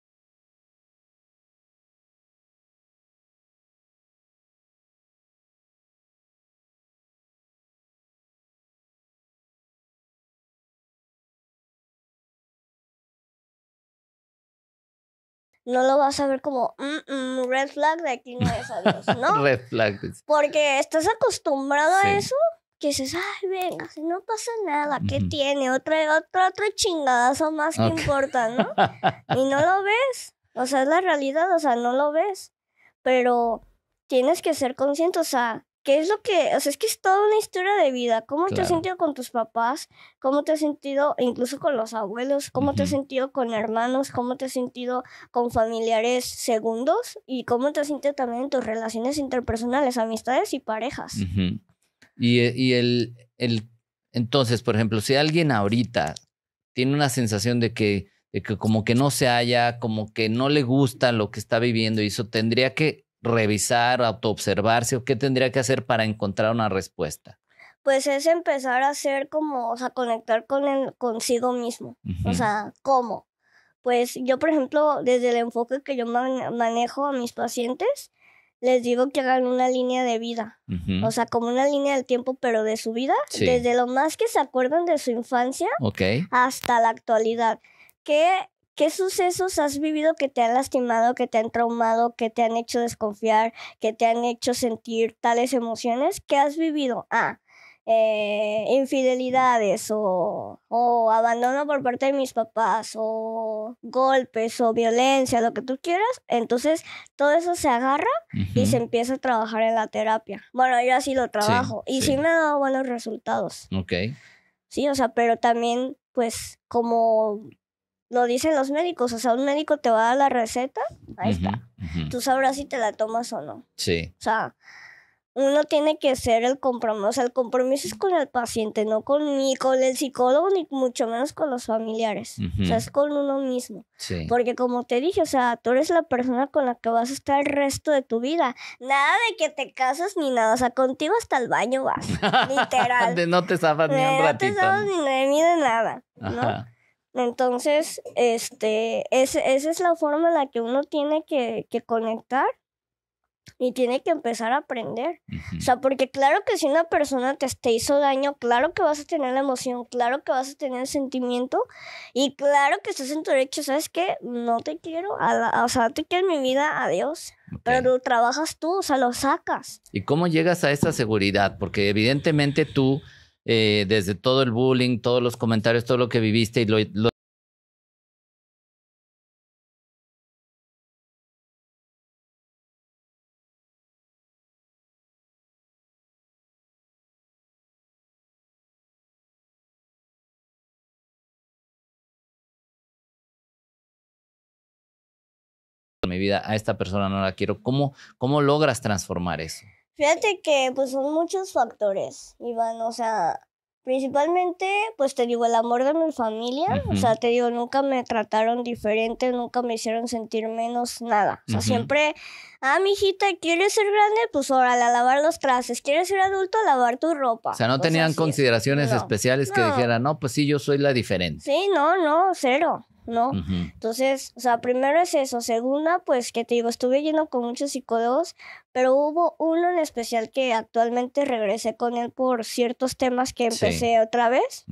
no lo vas a ver como mm, red flag de aquí no es adiós, <laughs> ¿no? red flag. Pues. Porque estás acostumbrado a eso que dices, ay, venga, si no pasa nada, ¿qué tiene? Otra, otra, chingada chingadazo más que importa, ¿no? <laughs> y no lo ves. O sea, es la realidad, o sea, no lo ves. Pero tienes que ser consciente, o sea, es lo que, o sea, es que es toda una historia de vida. ¿Cómo te has sentido con tus papás? ¿Cómo te has sentido incluso con los abuelos? ¿Cómo te has sentido con hermanos? ¿Cómo te has sentido con familiares segundos? ¿Y cómo te has sentido también en tus relaciones interpersonales, amistades y parejas? Eh, y, el, el, entonces, por ejemplo, si alguien ahorita tiene una sensación de que, de que como que no se halla, como que no le gusta lo que está viviendo y eso tendría que revisar, autoobservarse o qué tendría que hacer para encontrar una respuesta? Pues es empezar a hacer como, o sea, conectar con el, consigo mismo. O sea, ¿cómo? Pues yo, por ejemplo, desde el enfoque que yo manejo a mis pacientes, les digo que hagan una línea de vida, o sea, como una línea del tiempo, pero de su vida, desde lo más que se acuerdan de su infancia hasta la actualidad. ¿Qué ¿Qué sucesos has vivido que te han lastimado, que te han traumado, que te han hecho desconfiar, que te han hecho sentir tales emociones? ¿Qué has vivido? Ah, eh, infidelidades o, abandono por parte de mis papás o golpes o violencia, lo que tú quieras, entonces todo eso se agarra y se empieza a trabajar en la terapia. Bueno, yo así lo trabajo y sí. sí. me ha dado buenos resultados. Ok. Sí, o sea, pero también pues como lo dicen los médicos. O sea, un médico te va a dar la receta, ahí está. Tú sabrás si te la tomas o no. Sí. O sea, uno tiene que ser el compromiso. O sea, el compromiso es con el paciente, no con ni con el psicólogo, ni mucho menos con los familiares. O sea, es con uno mismo. Sí. Porque como te dije, o sea, tú eres la persona con la que vas a estar el resto de tu vida. Nada de que te casas ni nada. O sea, contigo hasta el baño vas. <laughs> Literal. no te zafas ni de nada. Entonces, este, es, esa es la forma en la que uno tiene que, que conectar y tiene que empezar a aprender. O sea, porque claro que si una persona te, te, hizo daño, claro que vas a tener la emoción, claro que vas a tener el sentimiento y claro que estás en tu derecho, ¿sabes qué? No te quiero, o sea, te quiero en mi vida, adiós. Pero lo trabajas tú, o sea, lo sacas. ¿Y cómo llegas a esa seguridad? Porque evidentemente tú eh, desde todo el bullying, todos los comentarios, todo lo que viviste y lo, mi vida, a esta persona no la quiero. ¿Cómo, cómo logras transformar eso? Fíjate que pues son muchos factores, Iván, o sea, principalmente pues te digo el amor de mi familia, o sea, te digo, nunca me trataron diferente, nunca me hicieron sentir menos nada, o sea, siempre, ah, hijita, ¿quieres ser grande? Pues órale, a lavar los trastes, ¿quieres ser adulto? lavar tu ropa. O sea, no tenían consideraciones especiales que dijeran, no, pues sí, yo soy la diferente. Sí, no, no, cero. ¿no? Entonces, o sea, primero es eso. Segunda, pues que te digo, estuve lleno con muchos psicólogos, pero hubo uno en especial que actualmente regresé con él por ciertos temas que empecé otra vez.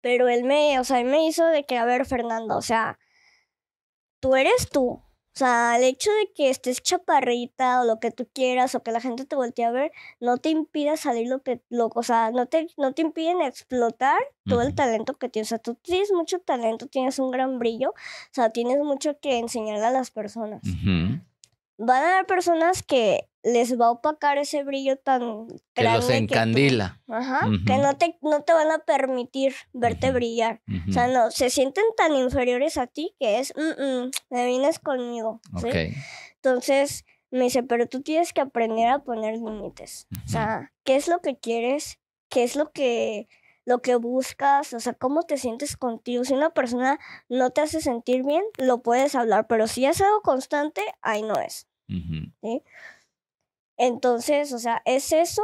Pero él me, o sea, él me hizo de que, a ver, Fernando, o sea, tú eres tú. O sea, el hecho de que estés chaparrita o lo que tú quieras o que la gente te voltee a ver, no te impida salir lo que, o sea, no te, no te impiden explotar todo el talento que tienes. O sea, tú tienes mucho talento, tienes un gran brillo, o sea, tienes mucho que enseñar a las personas van a haber personas que les va a opacar ese brillo tan que los encandila. Que ajá, que no te, no te van a permitir verte brillar. O sea, no, se sienten tan inferiores a ti que es, mm, mm, me vienes conmigo. Entonces me dice, pero tú tienes que aprender a poner límites. O sea, ¿qué es lo que quieres? ¿Qué es lo que lo que buscas, o sea, cómo te sientes contigo. Si una persona no te hace sentir bien, lo puedes hablar, pero si es algo constante, ahí no es. Entonces, o sea, es eso,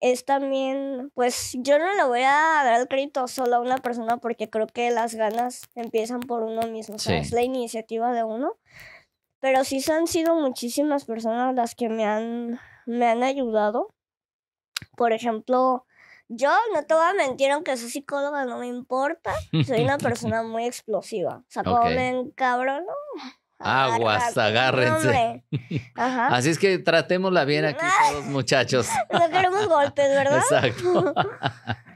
es también, pues yo no le voy a dar el crédito solo a una persona porque creo que las ganas empiezan por uno mismo, es la iniciativa de uno. Pero sí han sido muchísimas personas las que me han, me han ayudado. Por ejemplo, yo no te voy a mentir, aunque soy psicóloga, no me importa. Soy una persona <laughs> muy explosiva. O sea, como okay. cabrón. Aguas, agárrense. <laughs> Ajá. Así es que tratémosla bien aquí todos, muchachos. <laughs> No queremos golpes, ¿verdad? Exacto.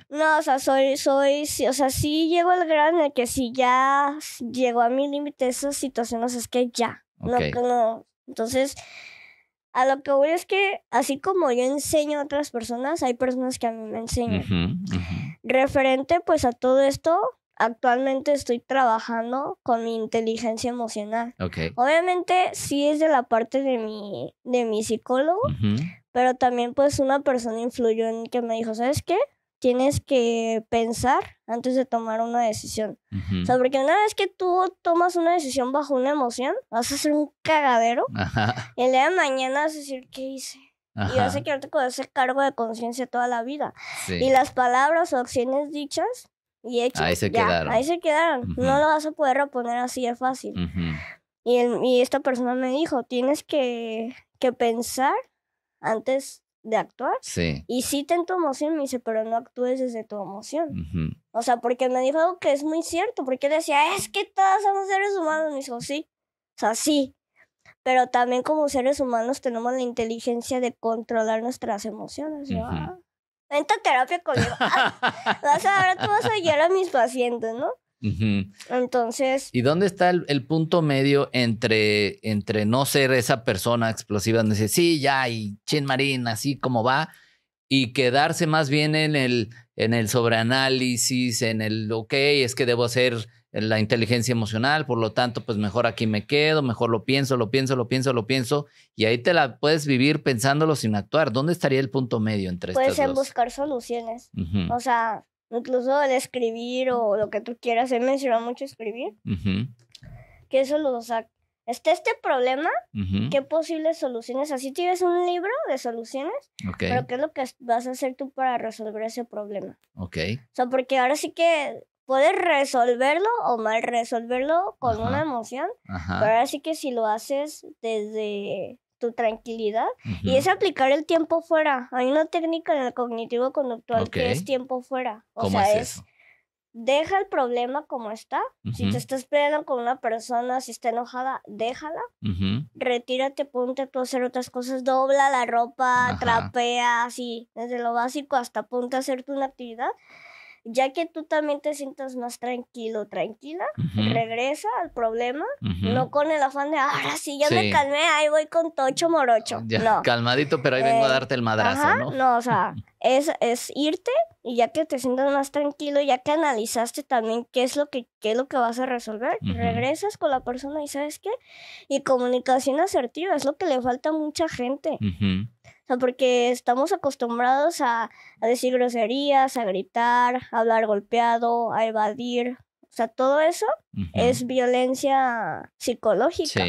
No, o sea, soy, soy, o sea, sí llego al grado en que si ya llegó a mi límite esas situaciones, es que ya. No, no. Entonces, a lo que voy es que así como yo enseño a otras personas, hay personas que a mí me enseñan. Referente pues a todo esto, actualmente estoy trabajando con mi inteligencia emocional. Obviamente sí es de la parte de mi, de mi psicólogo, pero también pues una persona influyó en que me dijo, ¿sabes qué? tienes que pensar antes de tomar una decisión. porque una vez que tú tomas una decisión bajo una emoción, vas a ser un cagadero. Y el día mañana vas a decir, ¿qué hice? Y vas a quedarte con ese cargo de conciencia toda la vida. Y las palabras o acciones dichas y hechas, ahí se quedaron. Ahí se quedaron. No lo vas a poder reponer así de fácil. y, y esta persona me dijo, tienes que, que pensar antes de actuar. Sí. Y sí ten tu emoción, me dice, pero no actúes desde tu emoción. O sea, porque me dijo algo que es muy cierto, porque decía, es que todos somos seres humanos. Me dijo, sí. O sea, sí. Pero también como seres humanos tenemos la inteligencia de controlar nuestras emociones. Uh terapia conmigo. <laughs> Ah, vas a tú vas a guiar a mis pacientes, ¿no? Entonces. ¿Y dónde está el, punto medio entre, entre no ser esa persona explosiva donde dice, sí, ya, y chin marín, así como va, y quedarse más bien en el, en el sobreanálisis, en el, ok, es que debo hacer la inteligencia emocional, por lo tanto, pues mejor aquí me quedo, mejor lo pienso, lo pienso, lo pienso, lo pienso, y ahí te la puedes vivir pensándolo sin actuar. ¿Dónde estaría el punto medio entre pues Puedes en buscar soluciones. O sea, incluso el escribir o lo que tú quieras, me mencionado mucho escribir, que eso lo saca. Está este problema, ¿qué posibles soluciones? Así tienes un libro de soluciones, pero ¿qué es lo que vas a hacer tú para resolver ese problema? Ok. O sea, porque ahora sí que puedes resolverlo o mal resolverlo con una emoción, pero ahora sí que si lo haces desde tu tranquilidad. Y es aplicar el tiempo fuera. Hay una técnica en el cognitivo conductual que es tiempo fuera. O sea, es, deja el problema como está. Si te estás peleando con una persona, si está enojada, déjala. Retírate, ponte a hacer otras cosas, dobla la ropa, trapea, así, desde lo básico hasta ponte a hacerte una actividad ya que tú también te sientas más tranquilo, tranquila, regresa al problema, no con el afán de, ahora sí, ya me calmé, ahí voy con tocho morocho. no. Calmadito, pero ahí vengo a eh, darte el madrazo, ¿no? No, o sea, es, irte y ya que te sientas más tranquilo, ya que analizaste también qué es lo que, es lo que vas a resolver, regresas con la persona y sabes qué, y comunicación asertiva, es lo que le falta a mucha gente. O sea, porque estamos acostumbrados a, decir groserías, a gritar, a hablar golpeado, a evadir. O sea, todo eso es violencia psicológica.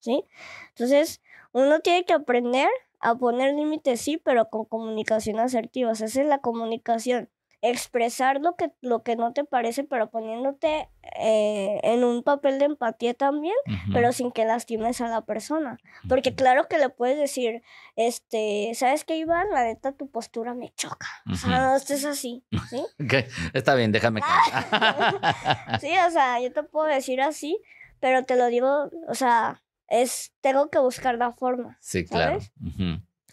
Sí. Entonces, uno tiene que aprender a poner límites, sí, pero con comunicación asertiva. O esa es la comunicación expresar lo que, lo que no te parece, pero poniéndote eh, en un papel de empatía también, pero sin que lastimes a la persona. Porque claro que le puedes decir, este, ¿sabes qué, Iván? La neta, tu postura me choca. O sea, no estés así, ¿sí? <laughs> Está bien, déjame. <laughs> sí, o sea, yo te puedo decir así, pero te lo digo, o sea, es, tengo que buscar la forma. Sí, claro.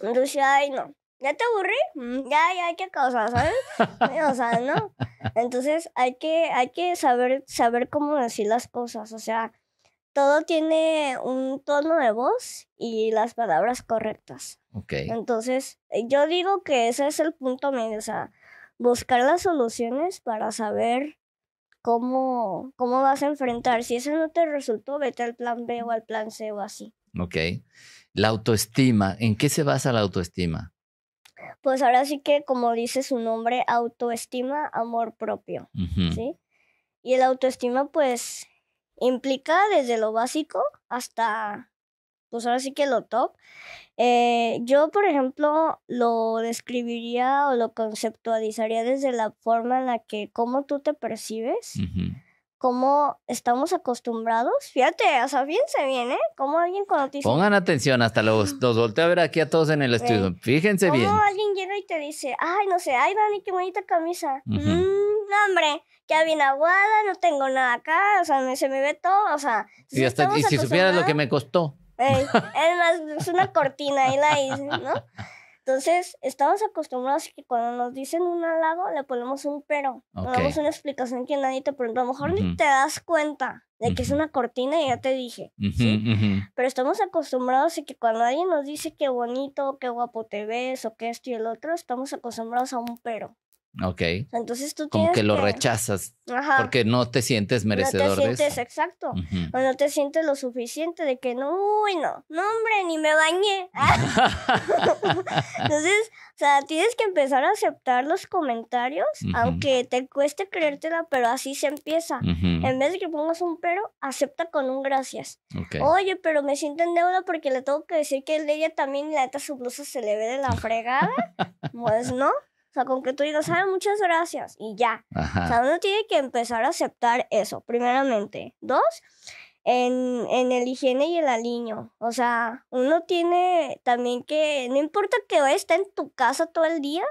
Entonces, ay, no. ¿Ya te aburrí? Mm, ya, ya hay que ¿sabes? Eh, o sea, ¿no? Entonces hay que, hay que saber, saber cómo decir las cosas. O sea, todo tiene un tono de voz y las palabras correctas. Okay. Entonces, eh, yo digo que ese es el punto medio. O sea, buscar las soluciones para saber cómo, cómo vas a enfrentar. Si eso no te resultó, vete al plan B o al plan C o así. Ok. La autoestima, ¿en qué se basa la autoestima? pues ahora sí que, como dice su nombre, autoestima, amor propio, ¿sí? Y el autoestima, pues, implica desde lo básico hasta, pues ahora sí que lo top. Eh, yo, por ejemplo, lo describiría o lo conceptualizaría desde la forma en la que, cómo tú te percibes como estamos acostumbrados. Fíjate, o sea, fíjense bien, ¿eh? Como alguien cuando te Pongan atención, hasta los, los <gasps> volteo a ver aquí a todos en el estudio. fíjense bien. Cómo alguien llega y te dice, ay, no sé, ay, Dani, qué bonita camisa. mmm, no, hombre, ya bien aguada, no tengo nada acá, o sea, se me ve todo, o sea... y, y si supieras lo que me costó. <laughs> es más, es una cortina y la ¿no? Entonces, estamos acostumbrados a que cuando nos dicen un halago, le ponemos un pero. ponemos una explicación que nadie te pregunta, A lo mejor ni te das cuenta de que es una cortina y ya te dije. Pero estamos acostumbrados a que cuando alguien nos dice qué bonito, qué guapo te ves o qué esto y el otro, estamos acostumbrados a un pero. Ok. Entonces tú Como que, lo rechazas. Ajá. Porque no te sientes merecedor no te sientes, de exacto. O no te sientes lo suficiente de que no, uy, no, no, hombre, ni me bañé. <laughs> Ah. Entonces, o sea, tienes que empezar a aceptar los comentarios, aunque te cueste creértela, pero así se empieza. En vez de que pongas un pero, acepta con un gracias. Oye, pero me siento en deuda porque le tengo que decir que ella también, la neta, su blusa se le ve de la fregada. <laughs> pues no sea, con que tú digas, ah, muchas gracias y ya. O sea, uno tiene que empezar a aceptar eso, primeramente. Dos, en, el higiene y el aliño. O sea, uno tiene también que, no importa que vaya estar en tu casa todo el día,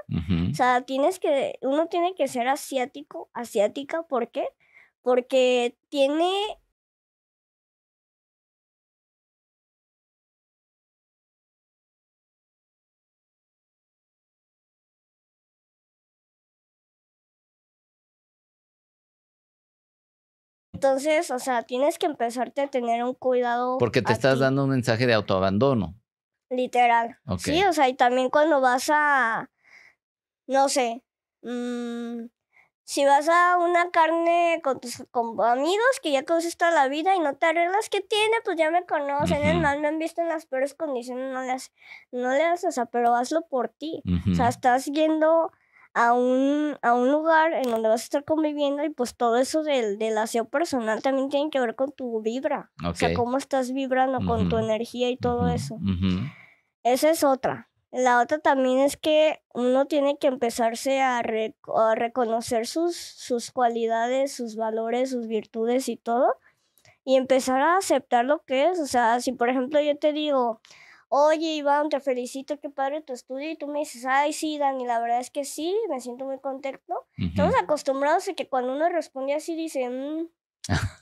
o sea, tienes que, uno tiene que ser asiático, asiática, ¿por qué? Porque tiene Entonces, o sea, tienes que empezarte a tener un cuidado. Porque te estás dando un mensaje de autoabandono. Literal. Sí, o sea, y también cuando vas a, no sé, mm, si vas a una carne con tus con amigos que ya conoces toda la vida y no te arreglas que tiene, pues ya me conocen, el mal me han visto en las peores condiciones, no le haces, no le o sea, pero hazlo por ti. O sea, estás yendo a un, a un lugar en donde vas a estar conviviendo y pues todo eso del, del aseo personal también tiene que ver con tu vibra. O sea, cómo estás vibrando con tu energía y todo eso. Esa es otra. La otra también es que uno tiene que empezarse a, a reconocer sus, sus cualidades, sus valores, sus virtudes y todo. Y empezar a aceptar lo que es. O sea, si por ejemplo yo te digo, oye Iván, te felicito, qué padre tu estudio. Y tú me dices, ay, sí, Dani, la verdad es que sí, me siento muy contento. Estamos acostumbrados a que cuando uno responde así, dicen, mm,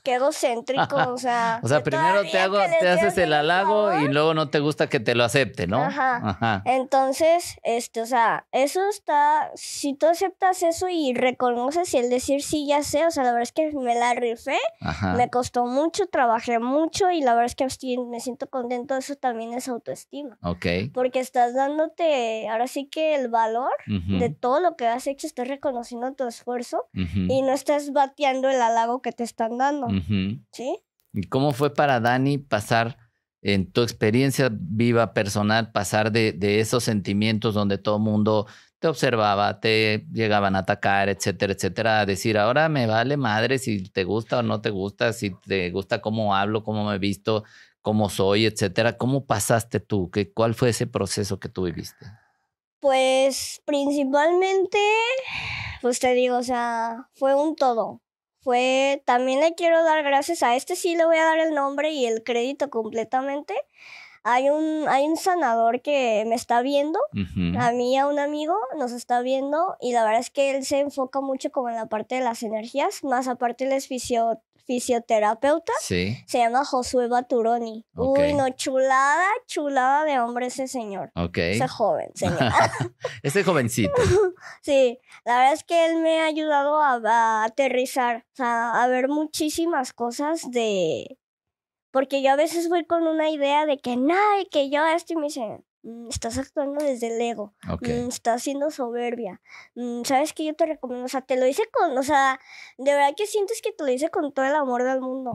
quedo céntrico, o sea. <laughs> O sea, primero te, hago, te haces el halago y luego no te gusta que te lo acepte, ¿no? Ajá. Entonces, este, o sea, eso está. Si tú aceptas eso y reconoces y el decir sí, ya sé, o sea, la verdad es que me la rifé, me costó mucho, trabajé mucho y la verdad es que me siento contento. Eso también es autoestima. Ok. Porque estás dándote, ahora sí que el valor de todo lo que has hecho, estás reconociendo tu esfuerzo y no estás bateando el halago que te están ¿Y cómo fue para Dani pasar, en tu experiencia viva personal, pasar de, esos sentimientos donde todo el mundo te observaba, te llegaban a atacar, etcétera, etcétera, a decir, ahora me vale madre si te gusta o no te gusta, si te gusta cómo hablo, cómo me visto, cómo soy, etcétera. ¿Cómo pasaste tú? ¿Qué, ¿Cuál fue ese proceso que tú viviste? Pues principalmente, pues te digo, o sea, fue un todo fue, también le quiero dar gracias a este, sí le voy a dar el nombre y el crédito completamente. Hay un, hay un sanador que me está viendo, a mí y a un amigo nos está viendo y la verdad es que él se enfoca mucho como en la parte de las energías, más aparte él es fisioterapeuta. Sí. Se llama Josué Baturoni. Uy, no, chulada, chulada de hombre ese señor. Ok. Ese joven, señor. <laughs> ese jovencito. <laughs> sí, la verdad es que él me ha ayudado a, aterrizar, a ver muchísimas cosas de... Porque yo a veces voy con una idea de que, no, que yo estoy... y me Mm, estás actuando desde el ego, mm, estás siendo soberbia. Mm, Sabes que yo te recomiendo, o sea, te lo hice con, o sea, de verdad que sientes que te lo hice con todo el amor del mundo.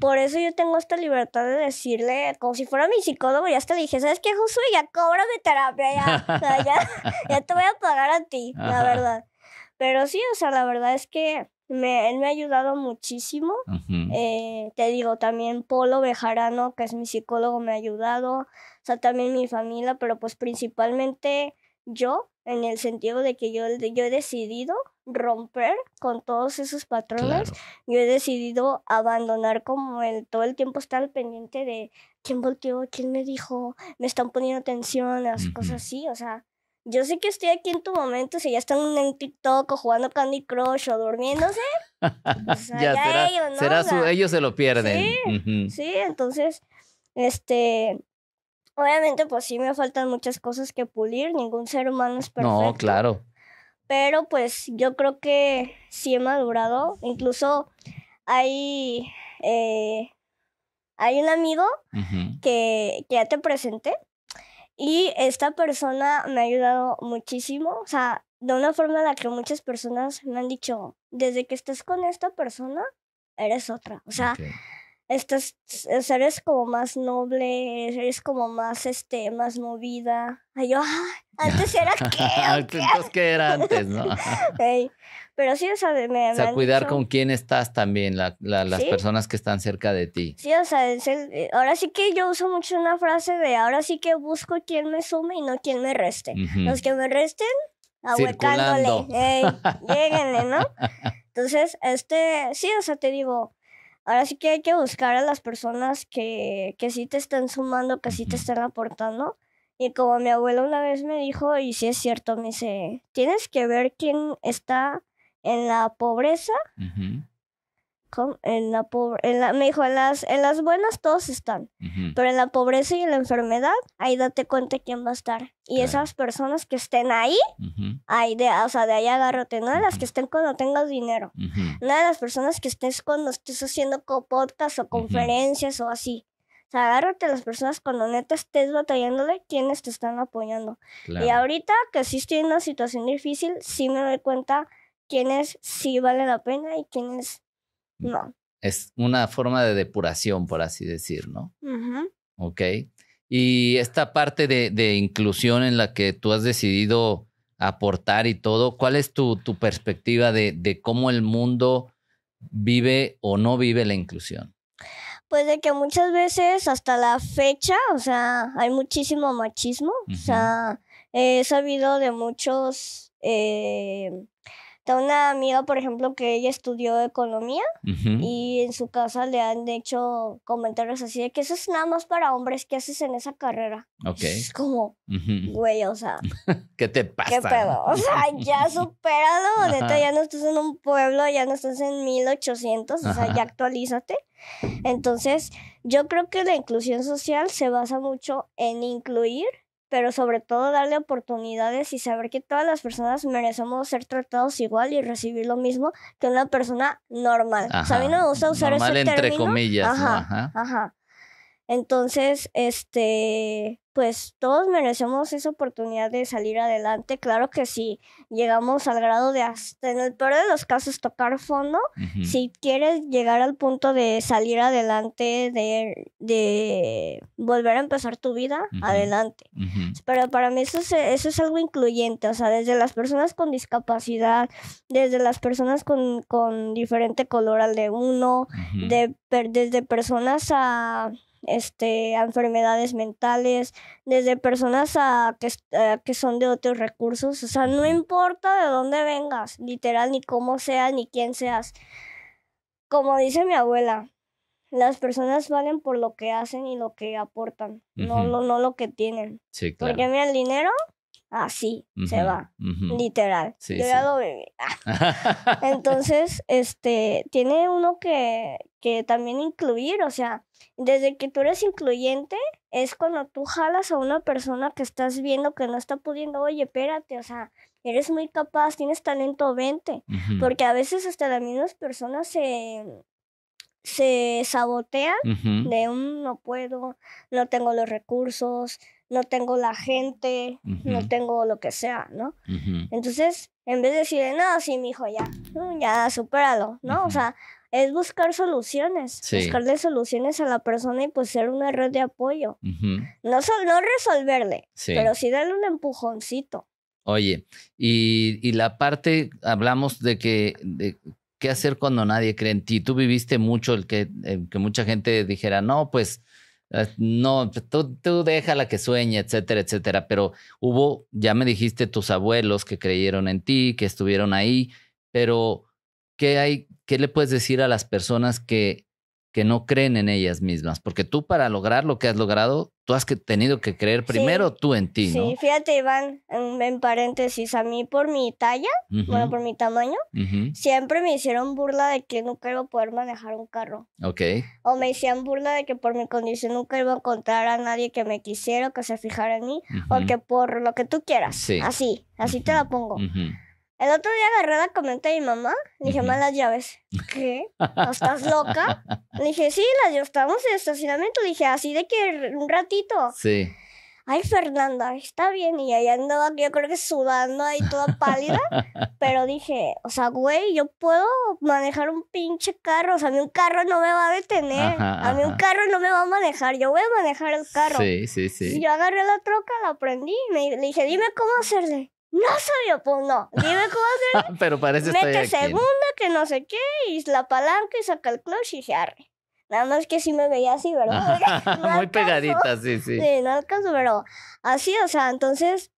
Por eso yo tengo esta libertad de decirle, como si fuera mi psicólogo, ya te dije, ¿sabes qué, Josué? Ya cóbrame terapia, ya, <laughs> ya, te voy a pagar a ti, la verdad. Pero sí, o sea, la verdad es que me, él me ha ayudado muchísimo. eh, te digo, también Polo Bejarano, que es mi psicólogo, me ha ayudado sea, también mi familia, pero pues principalmente yo, en el sentido de que yo, yo he decidido romper con todos esos patrones, yo he decidido abandonar como el todo el tiempo estar pendiente de quién volteó, quién me dijo, me están poniendo atención, las cosas así, o sea, yo sé que estoy aquí en tu momento, si ya están en TikTok o jugando Candy Crush o durmiéndose, <laughs> pues, ya, será, ellos, ellos se lo pierden. sí, entonces, este, Obviamente, pues sí me faltan muchas cosas que pulir, ningún ser humano es perfecto. No, claro. Pero pues yo creo que sí he madurado, incluso hay, eh, hay un amigo que, que ya te presenté y esta persona me ha ayudado muchísimo, o sea, de una forma en la que muchas personas me han dicho, desde que estás con esta persona, eres otra. O sea, estás, eres como más noble, eres como más, este, más movida. Ah, antes era que... antes que era antes, ¿no? <laughs> Pero sí, o sea, me... O sea, cuidar con quién estás también, las personas que están cerca de ti. Sí, o sea, eh, ahora sí que yo uso mucho una frase de ahora sí que busco quién me sume y no quién me reste. Los que me resten, ahuecándole, <laughs> ¿no? Entonces, este, sí, o sea, te digo, ahora sí que hay que buscar a las personas que, que sí te están sumando, que sí te están aportando. Y como mi abuelo una vez me dijo, y sí es cierto, me dice, tienes que ver quién está en la pobreza en la pobre, en la, me dijo, en las, en las buenas todos están, pero en la pobreza y en la enfermedad, ahí date cuenta quién va a estar. Y esas personas que estén ahí, ahí de, o sea, de ahí agárrate, no de las que estén cuando tengas dinero, no de las personas que estés cuando estés haciendo copotas o conferencias o así. O sea, agárrate a las personas cuando neta estés batallándole, quiénes te están apoyando. Y ahorita que sí estoy en una situación difícil, sí me doy cuenta quiénes sí vale la pena y quiénes no. Es una forma de depuración, por así decir, ¿no? Ok. Y esta parte de, inclusión en la que tú has decidido aportar y todo, ¿cuál es tu, perspectiva de, cómo el mundo vive o no vive la inclusión? Pues de que muchas veces hasta la fecha, o sea, hay muchísimo machismo, o sea, he sabido de muchos eh, tengo una amiga, por ejemplo, que ella estudió economía y en su casa le han hecho comentarios así de que eso es nada más para hombres, que haces en esa carrera? Es como, güey, o sea. <laughs> ¿Qué te pasa? ¿Qué pedo? O sea, <laughs> ya superado, neta, ya no estás en un pueblo, ya no estás en 1800, o sea, ya actualízate. Entonces, yo creo que la inclusión social se basa mucho en incluir pero sobre todo darle oportunidades y saber que todas las personas merecemos ser tratados igual y recibir lo mismo que una persona normal. Ajá, o sea, a mí no me gusta usar ese término. entre comillas. ajá. ajá. Entonces, este, pues todos merecemos esa oportunidad de salir adelante. Claro que si llegamos al grado de hasta en el peor de los casos tocar fondo, si quieres llegar al punto de salir adelante, de, volver a empezar tu vida, adelante. Pero para mí eso es, eso es algo incluyente, o sea, desde las personas con discapacidad, desde las personas con, diferente color al de uno, de, desde personas a este, enfermedades mentales, desde personas a que, eh, que, son de otros recursos. O sea, no importa de dónde vengas, literal, ni cómo seas, ni quién seas. Como dice mi abuela, las personas valen por lo que hacen y lo que aportan, no, lo, no lo que tienen. Sí, claro. Porque mira, el dinero así se va, literal. Sí, <laughs> <laughs> Entonces, este, tiene uno que, que también incluir, o sea, desde que tú eres incluyente, es cuando tú jalas a una persona que estás viendo que no está pudiendo, oye, espérate, o sea, eres muy capaz, tienes talento, vente. Porque a veces hasta las mismas personas se, se sabotean de un no puedo, no tengo los recursos, no tengo la gente, no tengo lo que sea, ¿no? Entonces, en vez de decir, no, sí, mi hijo, ya, ya, supéralo, ¿no? O sea, es buscar soluciones, buscarle soluciones a la persona y pues ser una red de apoyo. no, no resolverle, pero sí darle un empujoncito. Oye, y, la parte, hablamos de que de qué hacer cuando nadie cree en ti. Tú viviste mucho el que, el que mucha gente dijera, no, pues Ah, no, pues, tú, deja déjala que sueñe, etcétera, etcétera. Pero hubo, ya me dijiste, tus abuelos que creyeron en ti, que estuvieron ahí, pero ¿qué hay, qué le puedes decir a las personas que que no creen en ellas mismas, porque tú para lograr lo que has logrado, tú has tenido que creer primero tú en ti. Sí, fíjate Iván, en, paréntesis, a mí por mi talla, bueno, por mi tamaño, siempre me hicieron burla de que nunca iba a poder manejar un carro. Ok. O me hicieron burla de que por mi condición nunca iba a encontrar a nadie que me quisiera, que se fijara en mí, o que por lo que tú quieras. Sí. Así, así te la pongo. El otro día agarré la comenta de mi mamá, le dije, malas las llaves. ¿Qué? ¿Estás loca? Le dije, sí, las estamos en estacionamiento. dije, así de que un ratito. Sí. Ay, Fernanda, está bien. Y ahí andaba, yo creo que sudando ahí toda pálida. <laughs> pero dije, o sea, güey, yo puedo manejar un pinche carro. O sea, a mí un carro no me va a detener. a mí un carro no me va a manejar. Yo voy a manejar el carro. Sí, sí, sí. yo agarré la troca, la aprendí. le dije, dime cómo hacerle. No soy pues no, <laughs> Dime cómo hacer. Pero parece Mete segunda, que no sé qué, y la palanca y saca el clutch y se arre. Nada más que sí me veía así, ¿verdad? <laughs> Muy pegadita, sí, sí. Sí, no alcanzo, pero así, o sea, entonces.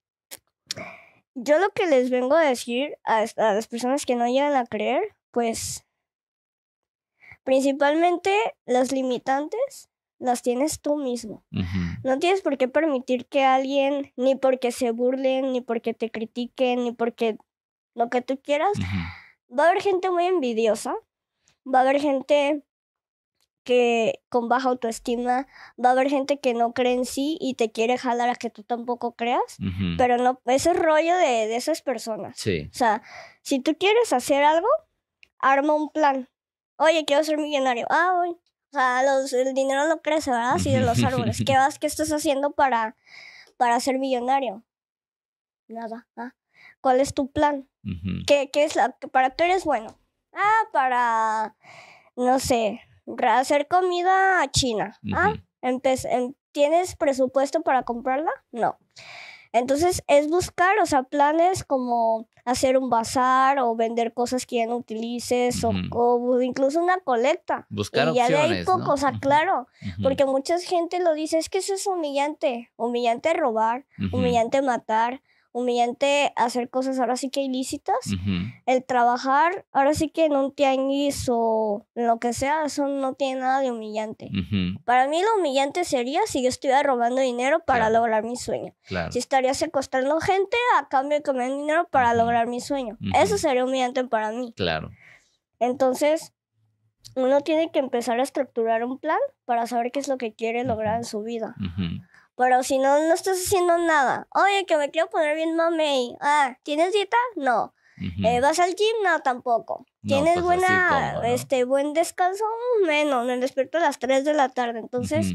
Yo lo que les vengo a decir a las personas que no llegan a creer, pues. Principalmente los limitantes las tienes tú mismo. No tienes por qué permitir que alguien, ni porque se burlen, ni porque te critiquen, ni porque lo que tú quieras. Va a haber gente muy envidiosa, va a haber gente que con baja autoestima, va a haber gente que no cree en sí y te quiere jalar a que tú tampoco creas, pero no, ese rollo de, esas personas. O sea, si tú quieres hacer algo, arma un plan. Oye, quiero ser millonario. Ah, hoy. O sea, los, el dinero no crece, ¿verdad? Así de los <laughs> árboles. ¿Qué vas, qué estás haciendo para, para ser millonario? Nada. ¿ah? ¿Cuál es tu plan? ¿Qué, ¿Qué, es la, para qué eres bueno? Ah, para, no sé, hacer comida a China. Ah, em, ¿tienes presupuesto para comprarla? No. Entonces es buscar, o sea, planes como hacer un bazar o vender cosas que ya no utilices o, incluso una colecta. Buscar y opciones, ahí pocos o claro, porque mucha gente lo dice, es que eso es humillante, humillante robar, humillante matar, humillante hacer cosas ahora sí que ilícitas, el trabajar ahora sí que en un tianguis o lo que sea, eso no tiene nada de humillante. Para mí lo humillante sería si yo estuviera robando dinero para lograr mi sueño. Si estaría secuestrando gente a cambio de comer dinero para lograr mi sueño. Eso sería humillante para mí. Claro. Entonces, uno tiene que empezar a estructurar un plan para saber qué es lo que quiere lograr en su vida. Pero si no, no estás haciendo nada. Oye, que me quiero poner bien mami. Ah, ¿tienes dieta? No. Eh, ¿Vas al gym? No, tampoco. ¿Tienes pues, buena, este, buen descanso? Menos, me despierto a las 3 de la tarde. Entonces,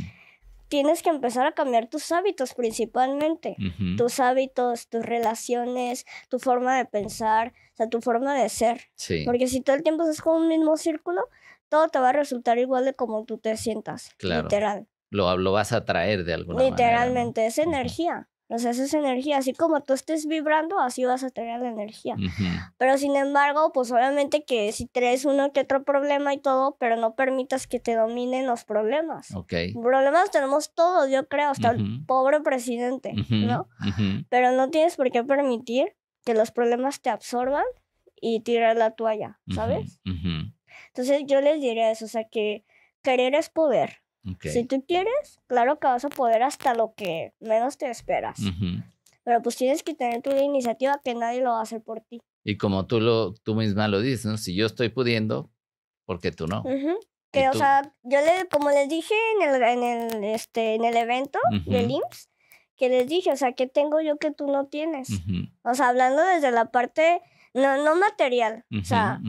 tienes que empezar a cambiar tus hábitos principalmente. Tus hábitos, tus relaciones, tu forma de pensar, o sea, tu forma de ser. Porque si todo el tiempo estás con un mismo círculo, todo te va a resultar igual de como tú te sientas. Literal lo, vas a traer de alguna manera. Literalmente, es energía. O sea, esa energía, así como tú estés vibrando, así vas a traer la energía. Pero sin embargo, pues obviamente que si traes uno que otro problema y todo, pero no permitas que te dominen los problemas. Ok. Problemas tenemos todos, yo creo, hasta el pobre presidente, ¿no? Pero no tienes por qué permitir que los problemas te absorban y tirar la toalla, ¿sabes? Entonces yo les diría eso, o sea, que querer es poder. Si tú quieres, claro que vas a poder hasta lo que menos te esperas. Pero pues tienes que tener tu iniciativa que nadie lo va a hacer por ti. Y como tú, lo, tú misma lo dices, ¿no? si yo estoy pudiendo, ¿por qué tú no? Que, o sea, yo le, como les dije en el, en el, este, en el evento del IMSS, que les dije, o sea, ¿qué tengo yo que tú no tienes? O sea, hablando desde la parte no, no material, o sea,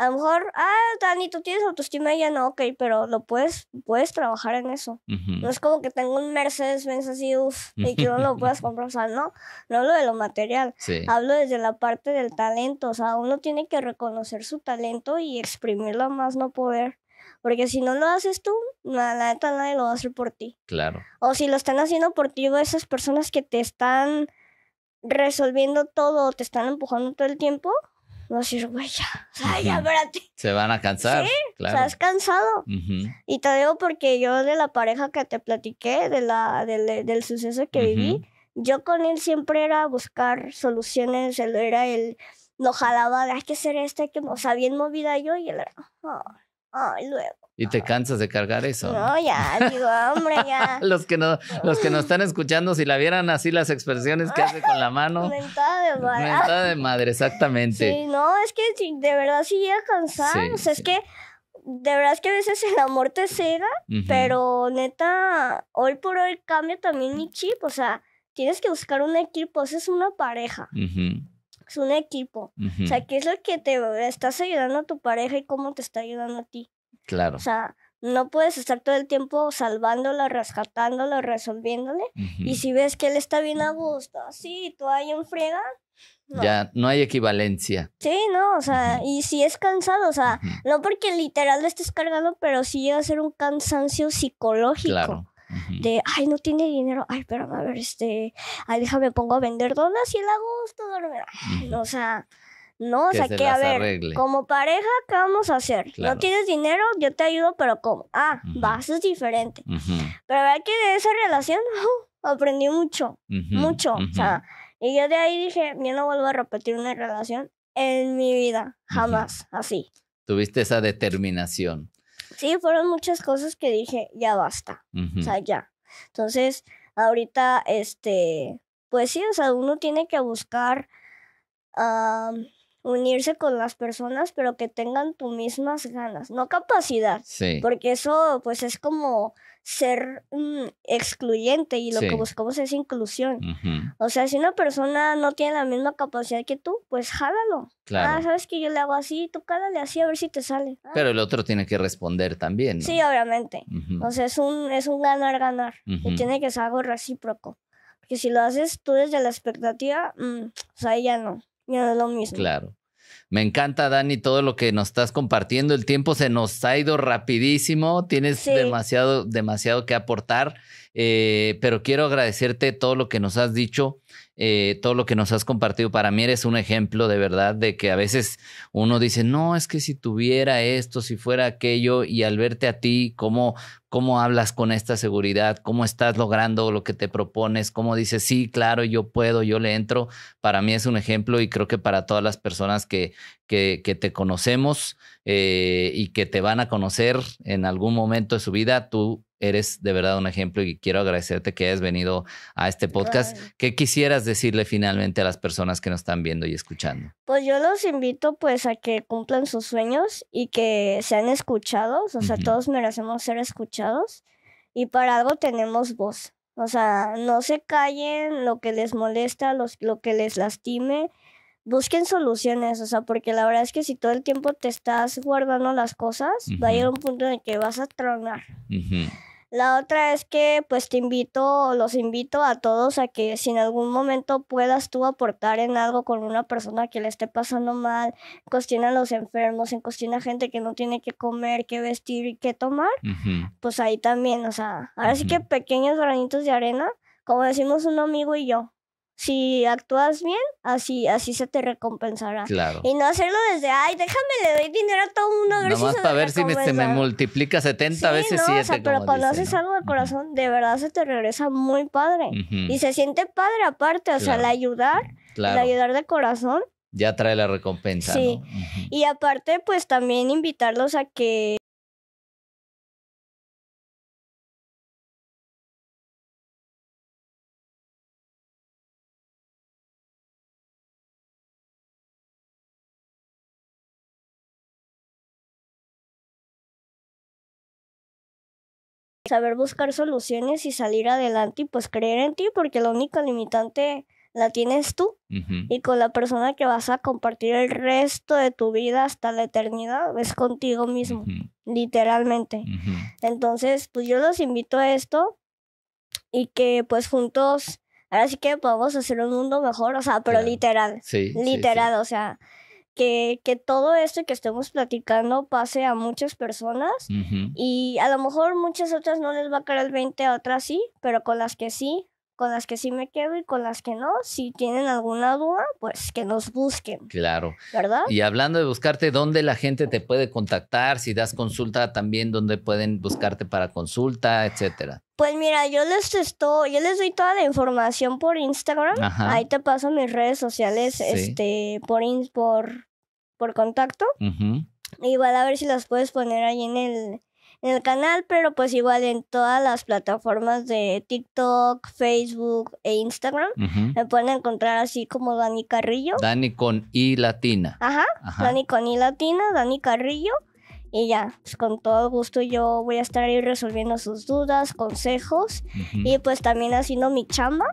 a lo mejor, ah, Dani, tú tienes autoestima y ya no, ok, pero lo puedes, puedes trabajar en eso. No es como que tengo un Mercedes Benz así, uff, y que no lo puedas <laughs> comprar, o sea, no, no hablo de lo material, hablo desde la parte del talento, o sea, uno tiene que reconocer su talento y exprimirlo más no poder. Porque si no lo haces tú, nada neta nadie lo va a hacer por ti. Claro. O si lo están haciendo por ti, esas personas que te están resolviendo todo, te están empujando todo el tiempo, no a güey, ya, <laughs> espérate. Se van a cansar. Sí, claro. estás cansado. Y te digo porque yo de la pareja que te platiqué, de la, del suceso que viví, yo con él siempre era buscar soluciones, él era el, lo jalaba, hay que hacer que, o sea, bien movida yo y él era, ay, luego. Y te cansas de cargar eso. No, ya, digo, hombre, ya. <laughs> los, que no, los que nos están escuchando, si la vieran así las expresiones que hace con la mano. Mentada de madre. Mentada de madre, exactamente. Sí, no, es que de verdad sí llega cansado. es que de verdad es que a veces el amor te cega, pero neta, hoy por hoy cambia también mi chip. O sea, tienes que buscar un equipo, o es una pareja. es un equipo. O sea, ¿qué es lo que te estás ayudando a tu pareja y cómo te está ayudando a ti? Claro. O sea, no puedes estar todo el tiempo salvándolo, rescatándolo, resolviéndole. Y si ves que él está bien a gusto, así, tú ahí un friega. Ya, no hay equivalencia. Sí, no, o sea, y si es cansado, o sea, no porque literal lo estés cargando, pero sí llega a ser un cansancio psicológico. Claro. De, ay, no tiene dinero, ay, pero a ver, este, ay, déjame pongo a vender donas y él a gusto dormir. No, o sea, no, o sea, que, a ver, como pareja, ¿qué vamos a hacer? No tienes dinero, yo te ayudo, pero ¿cómo? Ah, vas, es diferente. Pero verdad que de esa relación <laughs> aprendí mucho, mucho. O sea, y yo de ahí dije, yo no vuelvo a repetir una relación en mi vida, jamás, así. Tuviste esa determinación. Sí, fueron muchas cosas que dije, ya basta, o sea, ya. Entonces, ahorita, este, pues sí, o sea, uno tiene que buscar unirse con las personas, pero que tengan tus mismas ganas, no capacidad. Porque eso, pues, es como ser mm, excluyente y lo que buscamos es inclusión. O sea, si una persona no tiene la misma capacidad que tú, pues jálalo. Ah, sabes que yo le hago así, tú cálale así a ver si te sale. Ah. Pero el otro tiene que responder también. Sí, obviamente. O sea, es un, es un ganar, ganar. Y tiene que ser algo recíproco. Porque si lo haces tú desde la expectativa, mm, o sea, ya no lo mismo. Claro. Me encanta, Dani, todo lo que nos estás compartiendo. El tiempo se nos ha ido rapidísimo. Tienes demasiado, demasiado que aportar. Eh, pero quiero agradecerte todo lo que nos has dicho, eh, todo lo que nos has compartido. Para mí eres un ejemplo de verdad de que a veces uno dice, no, es que si tuviera esto, si fuera aquello, y al verte a ti, cómo, cómo hablas con esta seguridad, cómo estás logrando lo que te propones, cómo dices, sí, claro, yo puedo, yo le entro. Para mí es un ejemplo y creo que para todas las personas que, que te conocemos, eh, y que te van a conocer en algún momento de su vida, tú eres de verdad un ejemplo y quiero agradecerte que hayas venido a este podcast. ¿Qué quisieras decirle finalmente a las personas que nos están viendo y escuchando? Pues yo los invito pues a que cumplan sus sueños y que sean escuchados, o sea, todos merecemos ser escuchados y para algo tenemos voz. O sea, no se callen lo que les molesta, lo que les lastime, busquen soluciones, o sea, porque la verdad es que si todo el tiempo te estás guardando las cosas, va a va a un punto en el que vas a tronar. La otra es que pues te invito, los invito a todos a que si en algún momento puedas tú aportar en algo con una persona que le esté pasando mal, cuestión a los enfermos, en cuestión a gente que no tiene que comer, que vestir y qué tomar, pues ahí también, o sea, ahora sí que pequeños granitos de arena, como decimos un amigo y yo, si actúas bien, así, así se te recompensará. Claro. Y no hacerlo desde, ay, déjame, le doy dinero a todo mundo Nada más para ver si me, se me multiplica 70 veces. No, o sea, pero cuando haces algo de corazón, de verdad se te regresa muy padre. Y se siente padre aparte, o sea, el ayudar, la ayudar de corazón. Ya trae la recompensa. Sí. ¿no? Y aparte, pues también invitarlos a que saber buscar soluciones y salir adelante y pues creer en ti, porque la única limitante la tienes tú y con la persona que vas a compartir el resto de tu vida hasta la eternidad es contigo mismo, literalmente. Entonces, pues yo los invito a esto y que pues juntos, ahora sí que podamos hacer un mundo mejor, o sea, pero literal, literal, o sea que, todo esto que estemos platicando pase a muchas personas y a lo mejor muchas otras no les va a caer el 20, a otras sí, pero con las que sí, con las que sí me quedo y con las que no. Si tienen alguna duda, pues que nos busquen. Claro. ¿Verdad? Y hablando de buscarte, ¿dónde la gente te puede contactar? Si das consulta también, ¿dónde pueden buscarte para consulta, etcétera? Pues mira, yo les estoy, yo les doy toda la información por Instagram. Ahí te paso mis redes sociales, este, por, por, contacto. Y Igual a ver si las puedes poner ahí en el, en el canal, pero pues igual en todas las plataformas de TikTok, Facebook e Instagram. Me pueden encontrar así como Dani Carrillo. Dani con I latina. Ajá. Dani con I latina, Dani Carrillo. Y ya, pues con todo gusto yo voy a estar ahí resolviendo sus dudas, consejos y pues también haciendo mi chamba,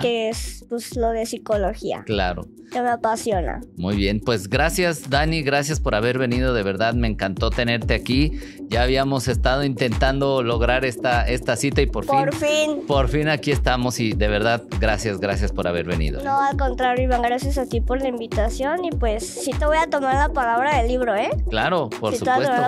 que es pues lo de psicología. Claro. Que me apasiona. Muy bien, pues gracias Dani, gracias por haber venido, de verdad me encantó tenerte aquí. Ya habíamos estado intentando lograr esta, esta cita y por, por fin, Por fin aquí estamos y de verdad gracias, gracias por haber venido. No, al contrario Iván, gracias a ti por la invitación y pues sí te voy a tomar la palabra del libro, ¿eh? Claro, por supuesto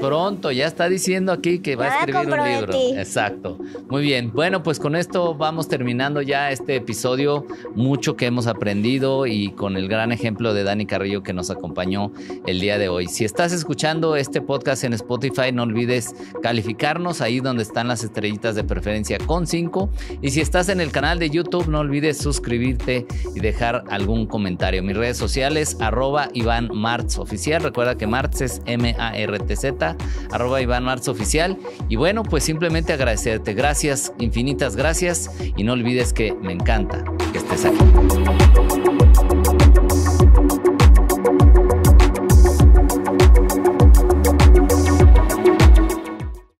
pronto, ya está diciendo aquí que va a escribir un libro. Exacto. Muy bien. Bueno, pues con esto vamos terminando ya este episodio. Mucho que hemos aprendido y con el gran ejemplo de Dani Carrillo que nos acompañó el día de hoy. Si estás escuchando este podcast en Spotify, no olvides calificarnos ahí donde están las estrellitas de preferencia con 5. Y si estás en el canal de YouTube, no olvides suscribirte y dejar algún comentario. Mis redes sociales, arroba Iván Martz Oficial. Recuerda que Martz es M-A-R-T arroba Iván arts Oficial. Y bueno, pues simplemente agradecerte. Gracias, infinitas gracias. Y no olvides que me encanta que estés aquí.